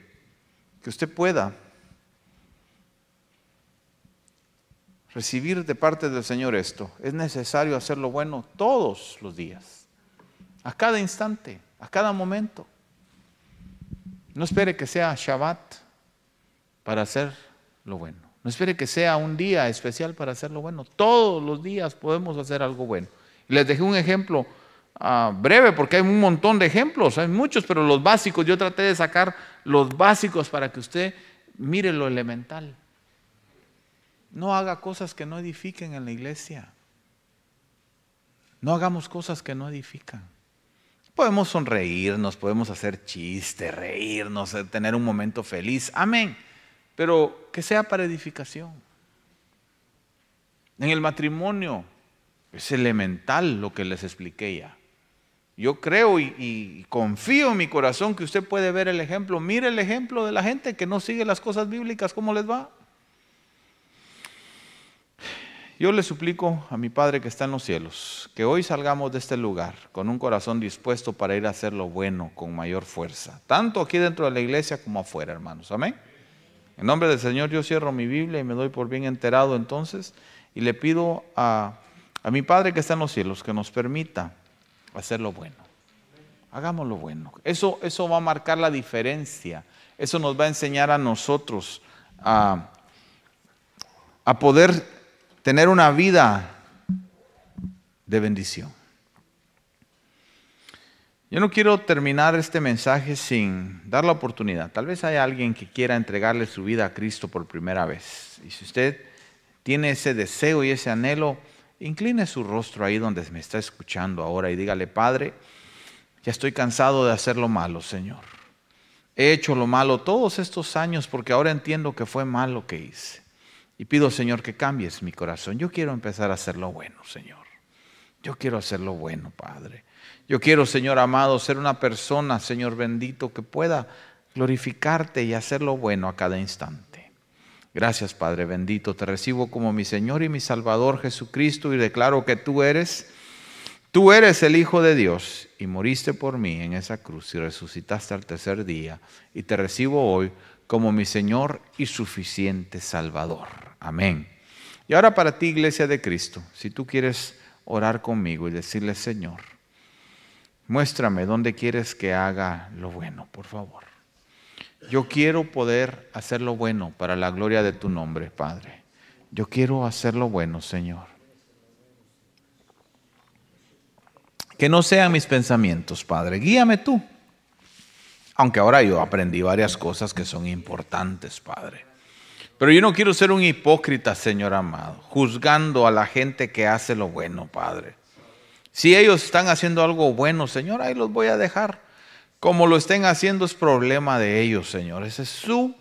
que usted pueda recibir de parte del Señor esto, es necesario hacer lo bueno todos los días, a cada instante, a cada momento. No espere que sea Shabbat para hacer lo bueno. No espere que sea un día especial para hacer lo bueno. Todos los días podemos hacer algo bueno. Les dejé un ejemplo ah, breve porque hay un montón de ejemplos, hay muchos, pero los básicos, yo traté de sacar los básicos para que usted mire lo elemental no haga cosas que no edifiquen en la iglesia. No hagamos cosas que no edifican. Podemos sonreírnos, podemos hacer chistes, reírnos, eh, tener un momento feliz. Amén. Pero que sea para edificación. En el matrimonio es elemental lo que les expliqué ya. Yo creo y, confío en mi corazón que usted puede ver el ejemplo. Mire el ejemplo de la gente que no sigue las cosas bíblicas, ¿cómo les va? Yo le suplico a mi Padre que está en los cielos, que hoy salgamos de este lugar con un corazón dispuesto para ir a hacer lo bueno con mayor fuerza, tanto aquí dentro de la iglesia como afuera, hermanos. Amén. En nombre del Señor yo cierro mi Biblia y me doy por bien enterado entonces y le pido a, a mi Padre que está en los cielos que nos permita hacer lo bueno. Hagamos lo bueno. Eso, eso va a marcar la diferencia. Eso nos va a enseñar a nosotros a, a poder tener una vida de bendición. Yo no quiero terminar este mensaje sin dar la oportunidad. Tal vez haya alguien que quiera entregarle su vida a Cristo por primera vez. Y si usted tiene ese deseo y ese anhelo, incline su rostro ahí donde me está escuchando ahora y dígale, Padre, ya estoy cansado de hacer lo malo, Señor. He hecho lo malo todos estos años porque ahora entiendo que fue malo que hice. Y pido, Señor, que cambies mi corazón. Yo quiero empezar a hacer lo bueno, Señor. Yo quiero hacerlo lo bueno, Padre. Yo quiero, Señor amado, ser una persona, Señor bendito, que pueda glorificarte y hacer lo bueno a cada instante. Gracias, Padre bendito. Te recibo como mi Señor y mi Salvador Jesucristo y declaro que tú eres, tú eres el Hijo de Dios y moriste por mí en esa cruz y resucitaste al tercer día. Y te recibo hoy como mi Señor y suficiente Salvador. Amén. Y ahora para ti, Iglesia de Cristo, si tú quieres orar conmigo y decirle, Señor, muéstrame dónde quieres que haga lo bueno, por favor. Yo quiero poder hacer lo bueno para la gloria de tu nombre, Padre. Yo quiero hacer lo bueno, Señor. Que no sean mis pensamientos, Padre. Guíame tú. Aunque ahora yo aprendí varias cosas que son importantes, Padre. Pero yo no quiero ser un hipócrita, Señor amado, juzgando a la gente que hace lo bueno, Padre. Si ellos están haciendo algo bueno, Señor, ahí los voy a dejar. Como lo estén haciendo es problema de ellos, Señor. Esa es su,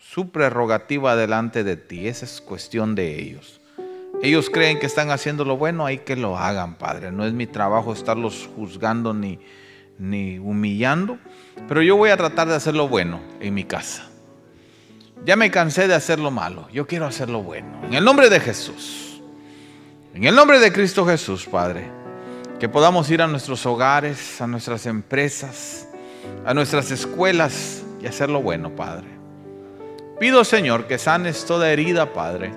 su prerrogativa delante de ti. Esa es cuestión de ellos. Ellos creen que están haciendo lo bueno, hay que lo hagan, Padre. No es mi trabajo estarlos juzgando ni, ni humillando, pero yo voy a tratar de hacer lo bueno en mi casa. Ya me cansé de hacer lo malo, yo quiero hacerlo bueno. En el nombre de Jesús, en el nombre de Cristo Jesús, Padre, que podamos ir a nuestros hogares, a nuestras empresas, a nuestras escuelas y hacer lo bueno, Padre. Pido, Señor, que sanes toda herida, Padre.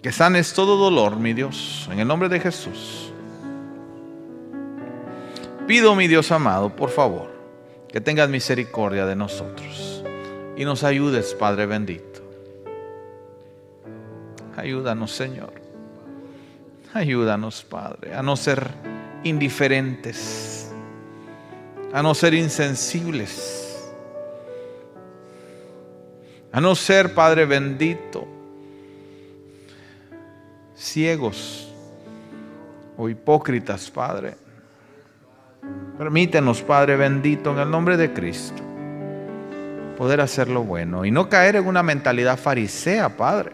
Que sanes todo dolor, mi Dios, en el nombre de Jesús pido, mi Dios amado, por favor, que tengas misericordia de nosotros y nos ayudes, Padre bendito. Ayúdanos, Señor. Ayúdanos, Padre, a no ser indiferentes, a no ser insensibles, a no ser, Padre bendito, ciegos o hipócritas, Padre. Permítenos, Padre bendito, en el nombre de Cristo, poder hacer lo bueno y no caer en una mentalidad farisea, Padre.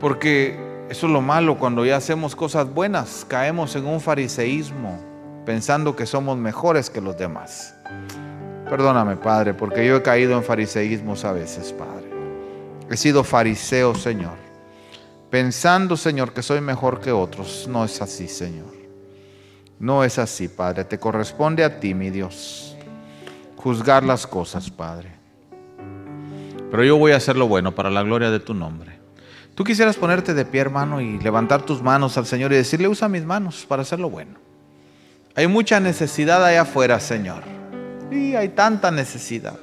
Porque eso es lo malo, cuando ya hacemos cosas buenas, caemos en un fariseísmo, pensando que somos mejores que los demás. Perdóname, Padre, porque yo he caído en fariseísmos a veces, Padre. He sido fariseo, Señor. Pensando, Señor, que soy mejor que otros. No es así, Señor. No es así, Padre. Te corresponde a ti, mi Dios, juzgar las cosas, Padre. Pero yo voy a hacer lo bueno para la gloria de tu nombre. Tú quisieras ponerte de pie, hermano, y levantar tus manos al Señor y decirle, usa mis manos para hacer lo bueno. Hay mucha necesidad allá afuera, Señor. Y hay tanta necesidad.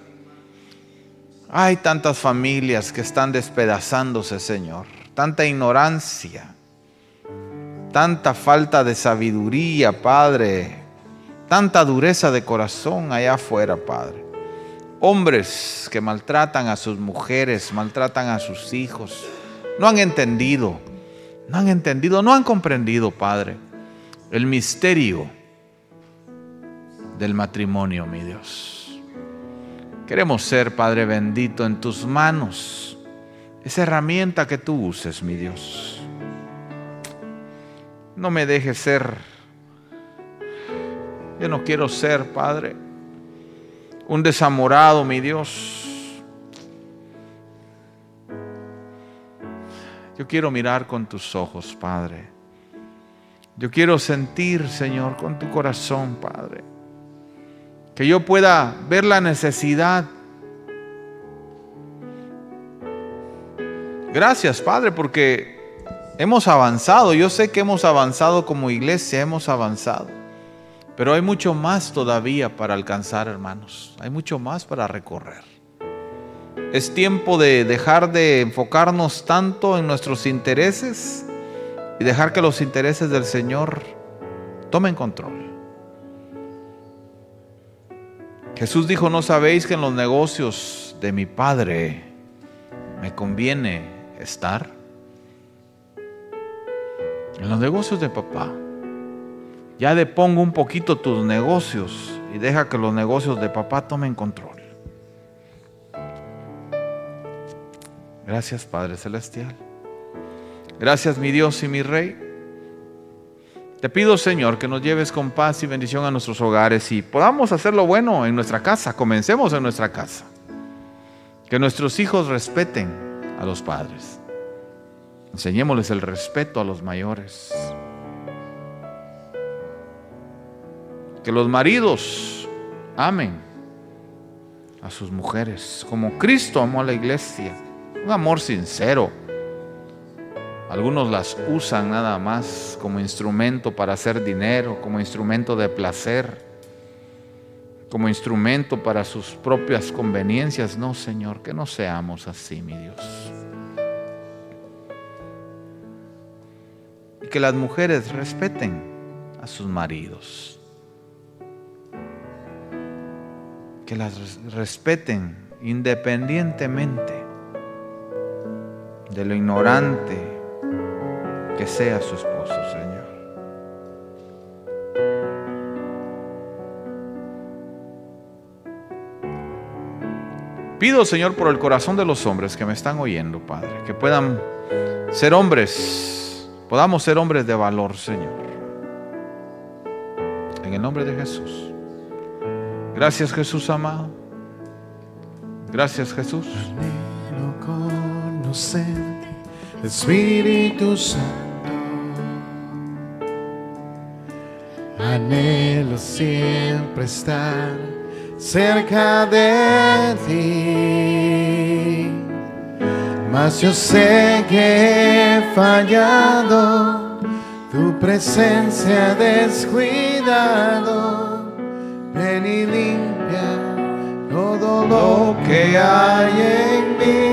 Hay tantas familias que están despedazándose, Señor. Tanta ignorancia tanta falta de sabiduría, Padre, tanta dureza de corazón allá afuera, Padre. Hombres que maltratan a sus mujeres, maltratan a sus hijos, no han entendido, no han entendido, no han comprendido, Padre, el misterio del matrimonio, mi Dios. Queremos ser, Padre bendito, en tus manos, esa herramienta que tú uses, mi Dios no me dejes ser. Yo no quiero ser, Padre, un desamorado, mi Dios. Yo quiero mirar con tus ojos, Padre. Yo quiero sentir, Señor, con tu corazón, Padre. Que yo pueda ver la necesidad. Gracias, Padre, porque Hemos avanzado, yo sé que hemos avanzado como iglesia, hemos avanzado. Pero hay mucho más todavía para alcanzar, hermanos. Hay mucho más para recorrer. Es tiempo de dejar de enfocarnos tanto en nuestros intereses y dejar que los intereses del Señor tomen control. Jesús dijo, no sabéis que en los negocios de mi Padre me conviene estar. En los negocios de papá. Ya depongo un poquito tus negocios y deja que los negocios de papá tomen control. Gracias Padre Celestial. Gracias mi Dios y mi Rey. Te pido Señor que nos lleves con paz y bendición a nuestros hogares y podamos hacer lo bueno en nuestra casa. Comencemos en nuestra casa. Que nuestros hijos respeten a los padres. Enseñémosles el respeto a los mayores. Que los maridos amen a sus mujeres, como Cristo amó a la iglesia. Un amor sincero. Algunos las usan nada más como instrumento para hacer dinero, como instrumento de placer, como instrumento para sus propias conveniencias. No, Señor, que no seamos así, mi Dios. y que las mujeres respeten a sus maridos. Que las respeten independientemente de lo ignorante que sea su esposo, Señor. Pido, Señor, por el corazón de los hombres que me están oyendo, Padre, que puedan ser hombres Podamos ser hombres de valor, Señor. En el nombre de Jesús. Gracias Jesús amado. Gracias Jesús. Espíritu Santo. Anhelo siempre estar cerca de ti mas yo sé que he fallado, tu presencia descuidado, ven y limpia todo lo que hay en mí.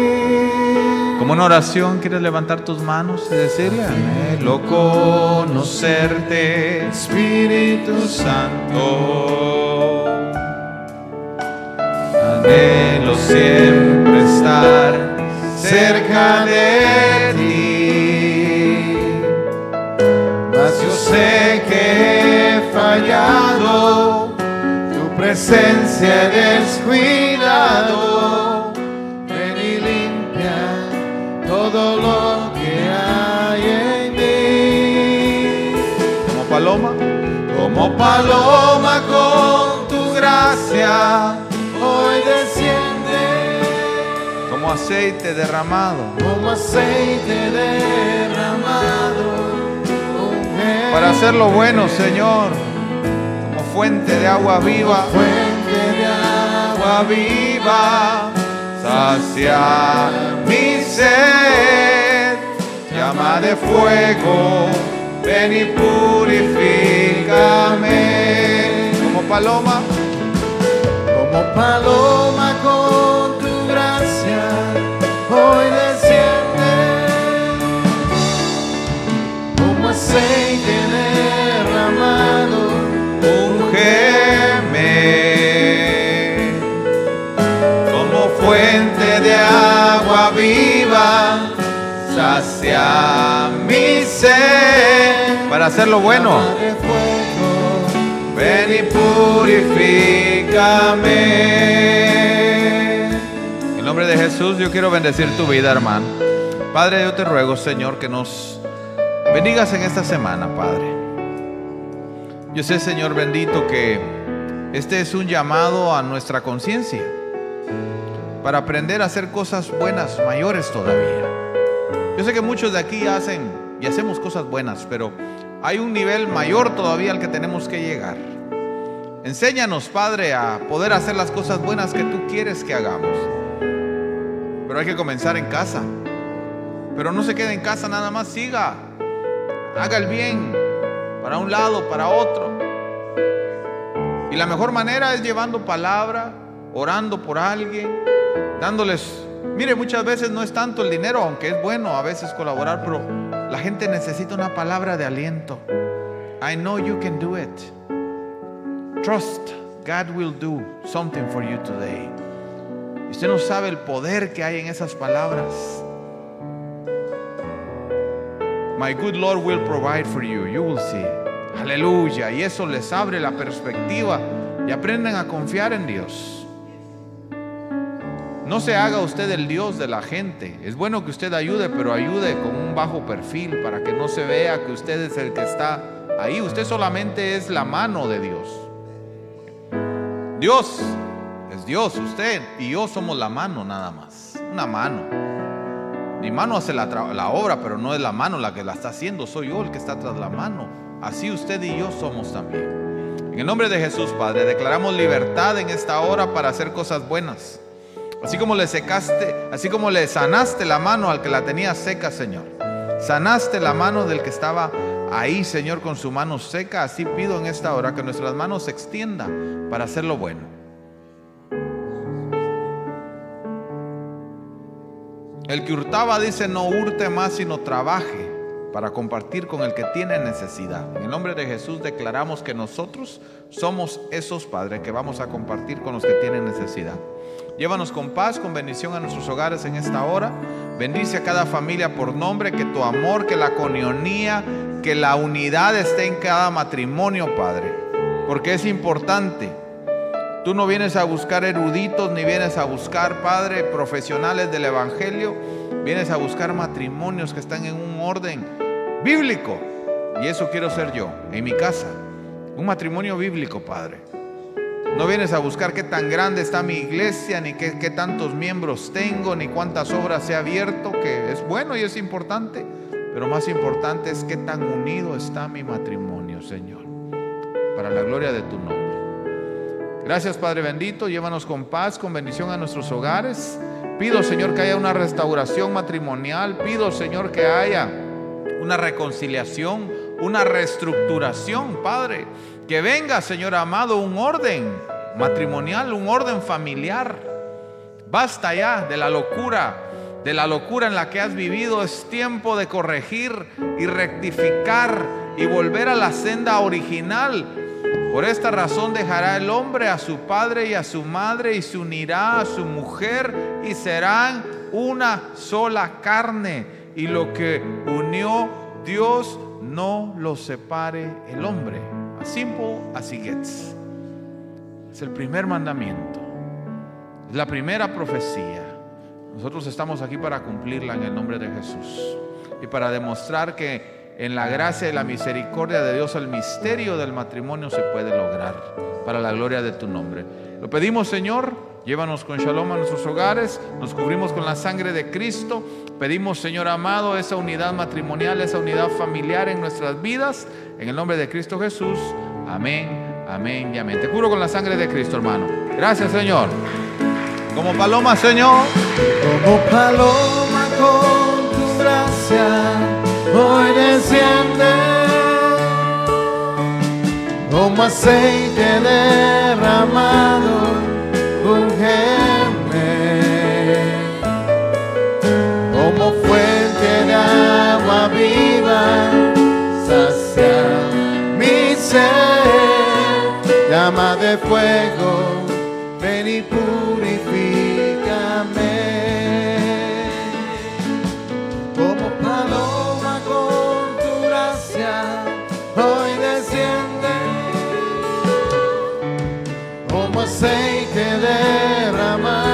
Como una oración, quieres levantar tus manos y decirle, anhelo conocerte, Espíritu Santo. Anhelo siempre estar cerca de ti. Mas yo sé que he fallado, tu presencia he descuidado. Ven y limpia todo lo que hay en mí. Como paloma, como paloma con tu gracia aceite derramado. Como aceite derramado. Para hacerlo bueno, Señor. Como fuente de agua viva. fuente de agua viva. Sacia mi sed. Llama de fuego. Ven y purificame Como paloma. Como paloma con hoy desciende como aceite derramado, ungeme como fuente de agua viva, sacia mi sed para hacer lo bueno. Ven y purifícame nombre de Jesús yo quiero bendecir tu vida, hermano. Padre, yo te ruego, Señor, que nos bendigas en esta semana, Padre. Yo sé, Señor bendito, que este es un llamado a nuestra conciencia para aprender a hacer cosas buenas, mayores todavía. Yo sé que muchos de aquí hacen y hacemos cosas buenas, pero hay un nivel mayor todavía al que tenemos que llegar. Enséñanos, Padre, a poder hacer las cosas buenas que tú quieres que hagamos. Pero hay que comenzar en casa. Pero no se quede en casa nada más, siga. Haga el bien para un lado, para otro. Y la mejor manera es llevando palabra, orando por alguien, dándoles... Mire, muchas veces no es tanto el dinero, aunque es bueno a veces colaborar, pero la gente necesita una palabra de aliento. I know you can do it. Trust God will do something for you today. Usted no sabe el poder que hay en esas palabras. My good Lord will provide for you. You will see. Aleluya. Y eso les abre la perspectiva y aprenden a confiar en Dios. No se haga usted el Dios de la gente. Es bueno que usted ayude, pero ayude con un bajo perfil para que no se vea que usted es el que está ahí. Usted solamente es la mano de Dios. Dios Dios, usted y yo somos la mano nada más. Una mano. Mi mano hace la, la obra, pero no es la mano la que la está haciendo, soy yo el que está tras la mano. Así usted y yo somos también. En el nombre de Jesús, Padre, declaramos libertad en esta hora para hacer cosas buenas. Así como le secaste, así como le sanaste la mano al que la tenía seca, Señor. Sanaste la mano del que estaba ahí, Señor, con su mano seca. Así pido en esta hora que nuestras manos se extienda para hacer lo bueno El que hurtaba dice no hurte más, sino trabaje para compartir con el que tiene necesidad. En el nombre de Jesús declaramos que nosotros somos esos padres que vamos a compartir con los que tienen necesidad. Llévanos con paz, con bendición a nuestros hogares en esta hora. Bendice a cada familia por nombre, que tu amor, que la conionía, que la unidad esté en cada matrimonio, Padre. Porque es importante Tú no vienes a buscar eruditos, ni vienes a buscar, Padre, profesionales del Evangelio. Vienes a buscar matrimonios que están en un orden bíblico. Y eso quiero ser yo, en mi casa. Un matrimonio bíblico, Padre. No vienes a buscar qué tan grande está mi iglesia, ni qué, tantos miembros tengo, ni cuántas obras he abierto, que es bueno y es importante, pero más importante es qué tan unido está mi matrimonio, Señor, para la gloria de tu nombre. Gracias Padre bendito, llévanos con paz, con bendición a nuestros hogares. Pido Señor que haya una restauración matrimonial, pido Señor que haya una reconciliación, una reestructuración, Padre. Que venga Señor amado un orden matrimonial, un orden familiar. Basta ya de la locura, de la locura en la que has vivido. Es tiempo de corregir y rectificar y volver a la senda original por esta razón dejará el hombre a su padre y a su madre y se unirá a su mujer y serán una sola carne. Y lo que unió Dios no lo separe el hombre. Así simple Es el primer mandamiento. Es la primera profecía. Nosotros estamos aquí para cumplirla en el nombre de Jesús y para demostrar que en la gracia y la misericordia de Dios, el misterio del matrimonio se puede lograr para la gloria de tu nombre. Lo pedimos, Señor. Llévanos con shalom a nuestros hogares, nos cubrimos con la sangre de Cristo. Pedimos, Señor amado, esa unidad matrimonial, esa unidad familiar en nuestras vidas. En el nombre de Cristo Jesús. Amén, amén y amén. Te curo con la sangre de Cristo, hermano. Gracias, Señor. Como paloma, Señor. Como paloma con tu gracia hoy desciende como aceite derramado, ungeme como fuente de agua viva, sacia mi ser, llama de fuego, ven y purifica. aceite derramado.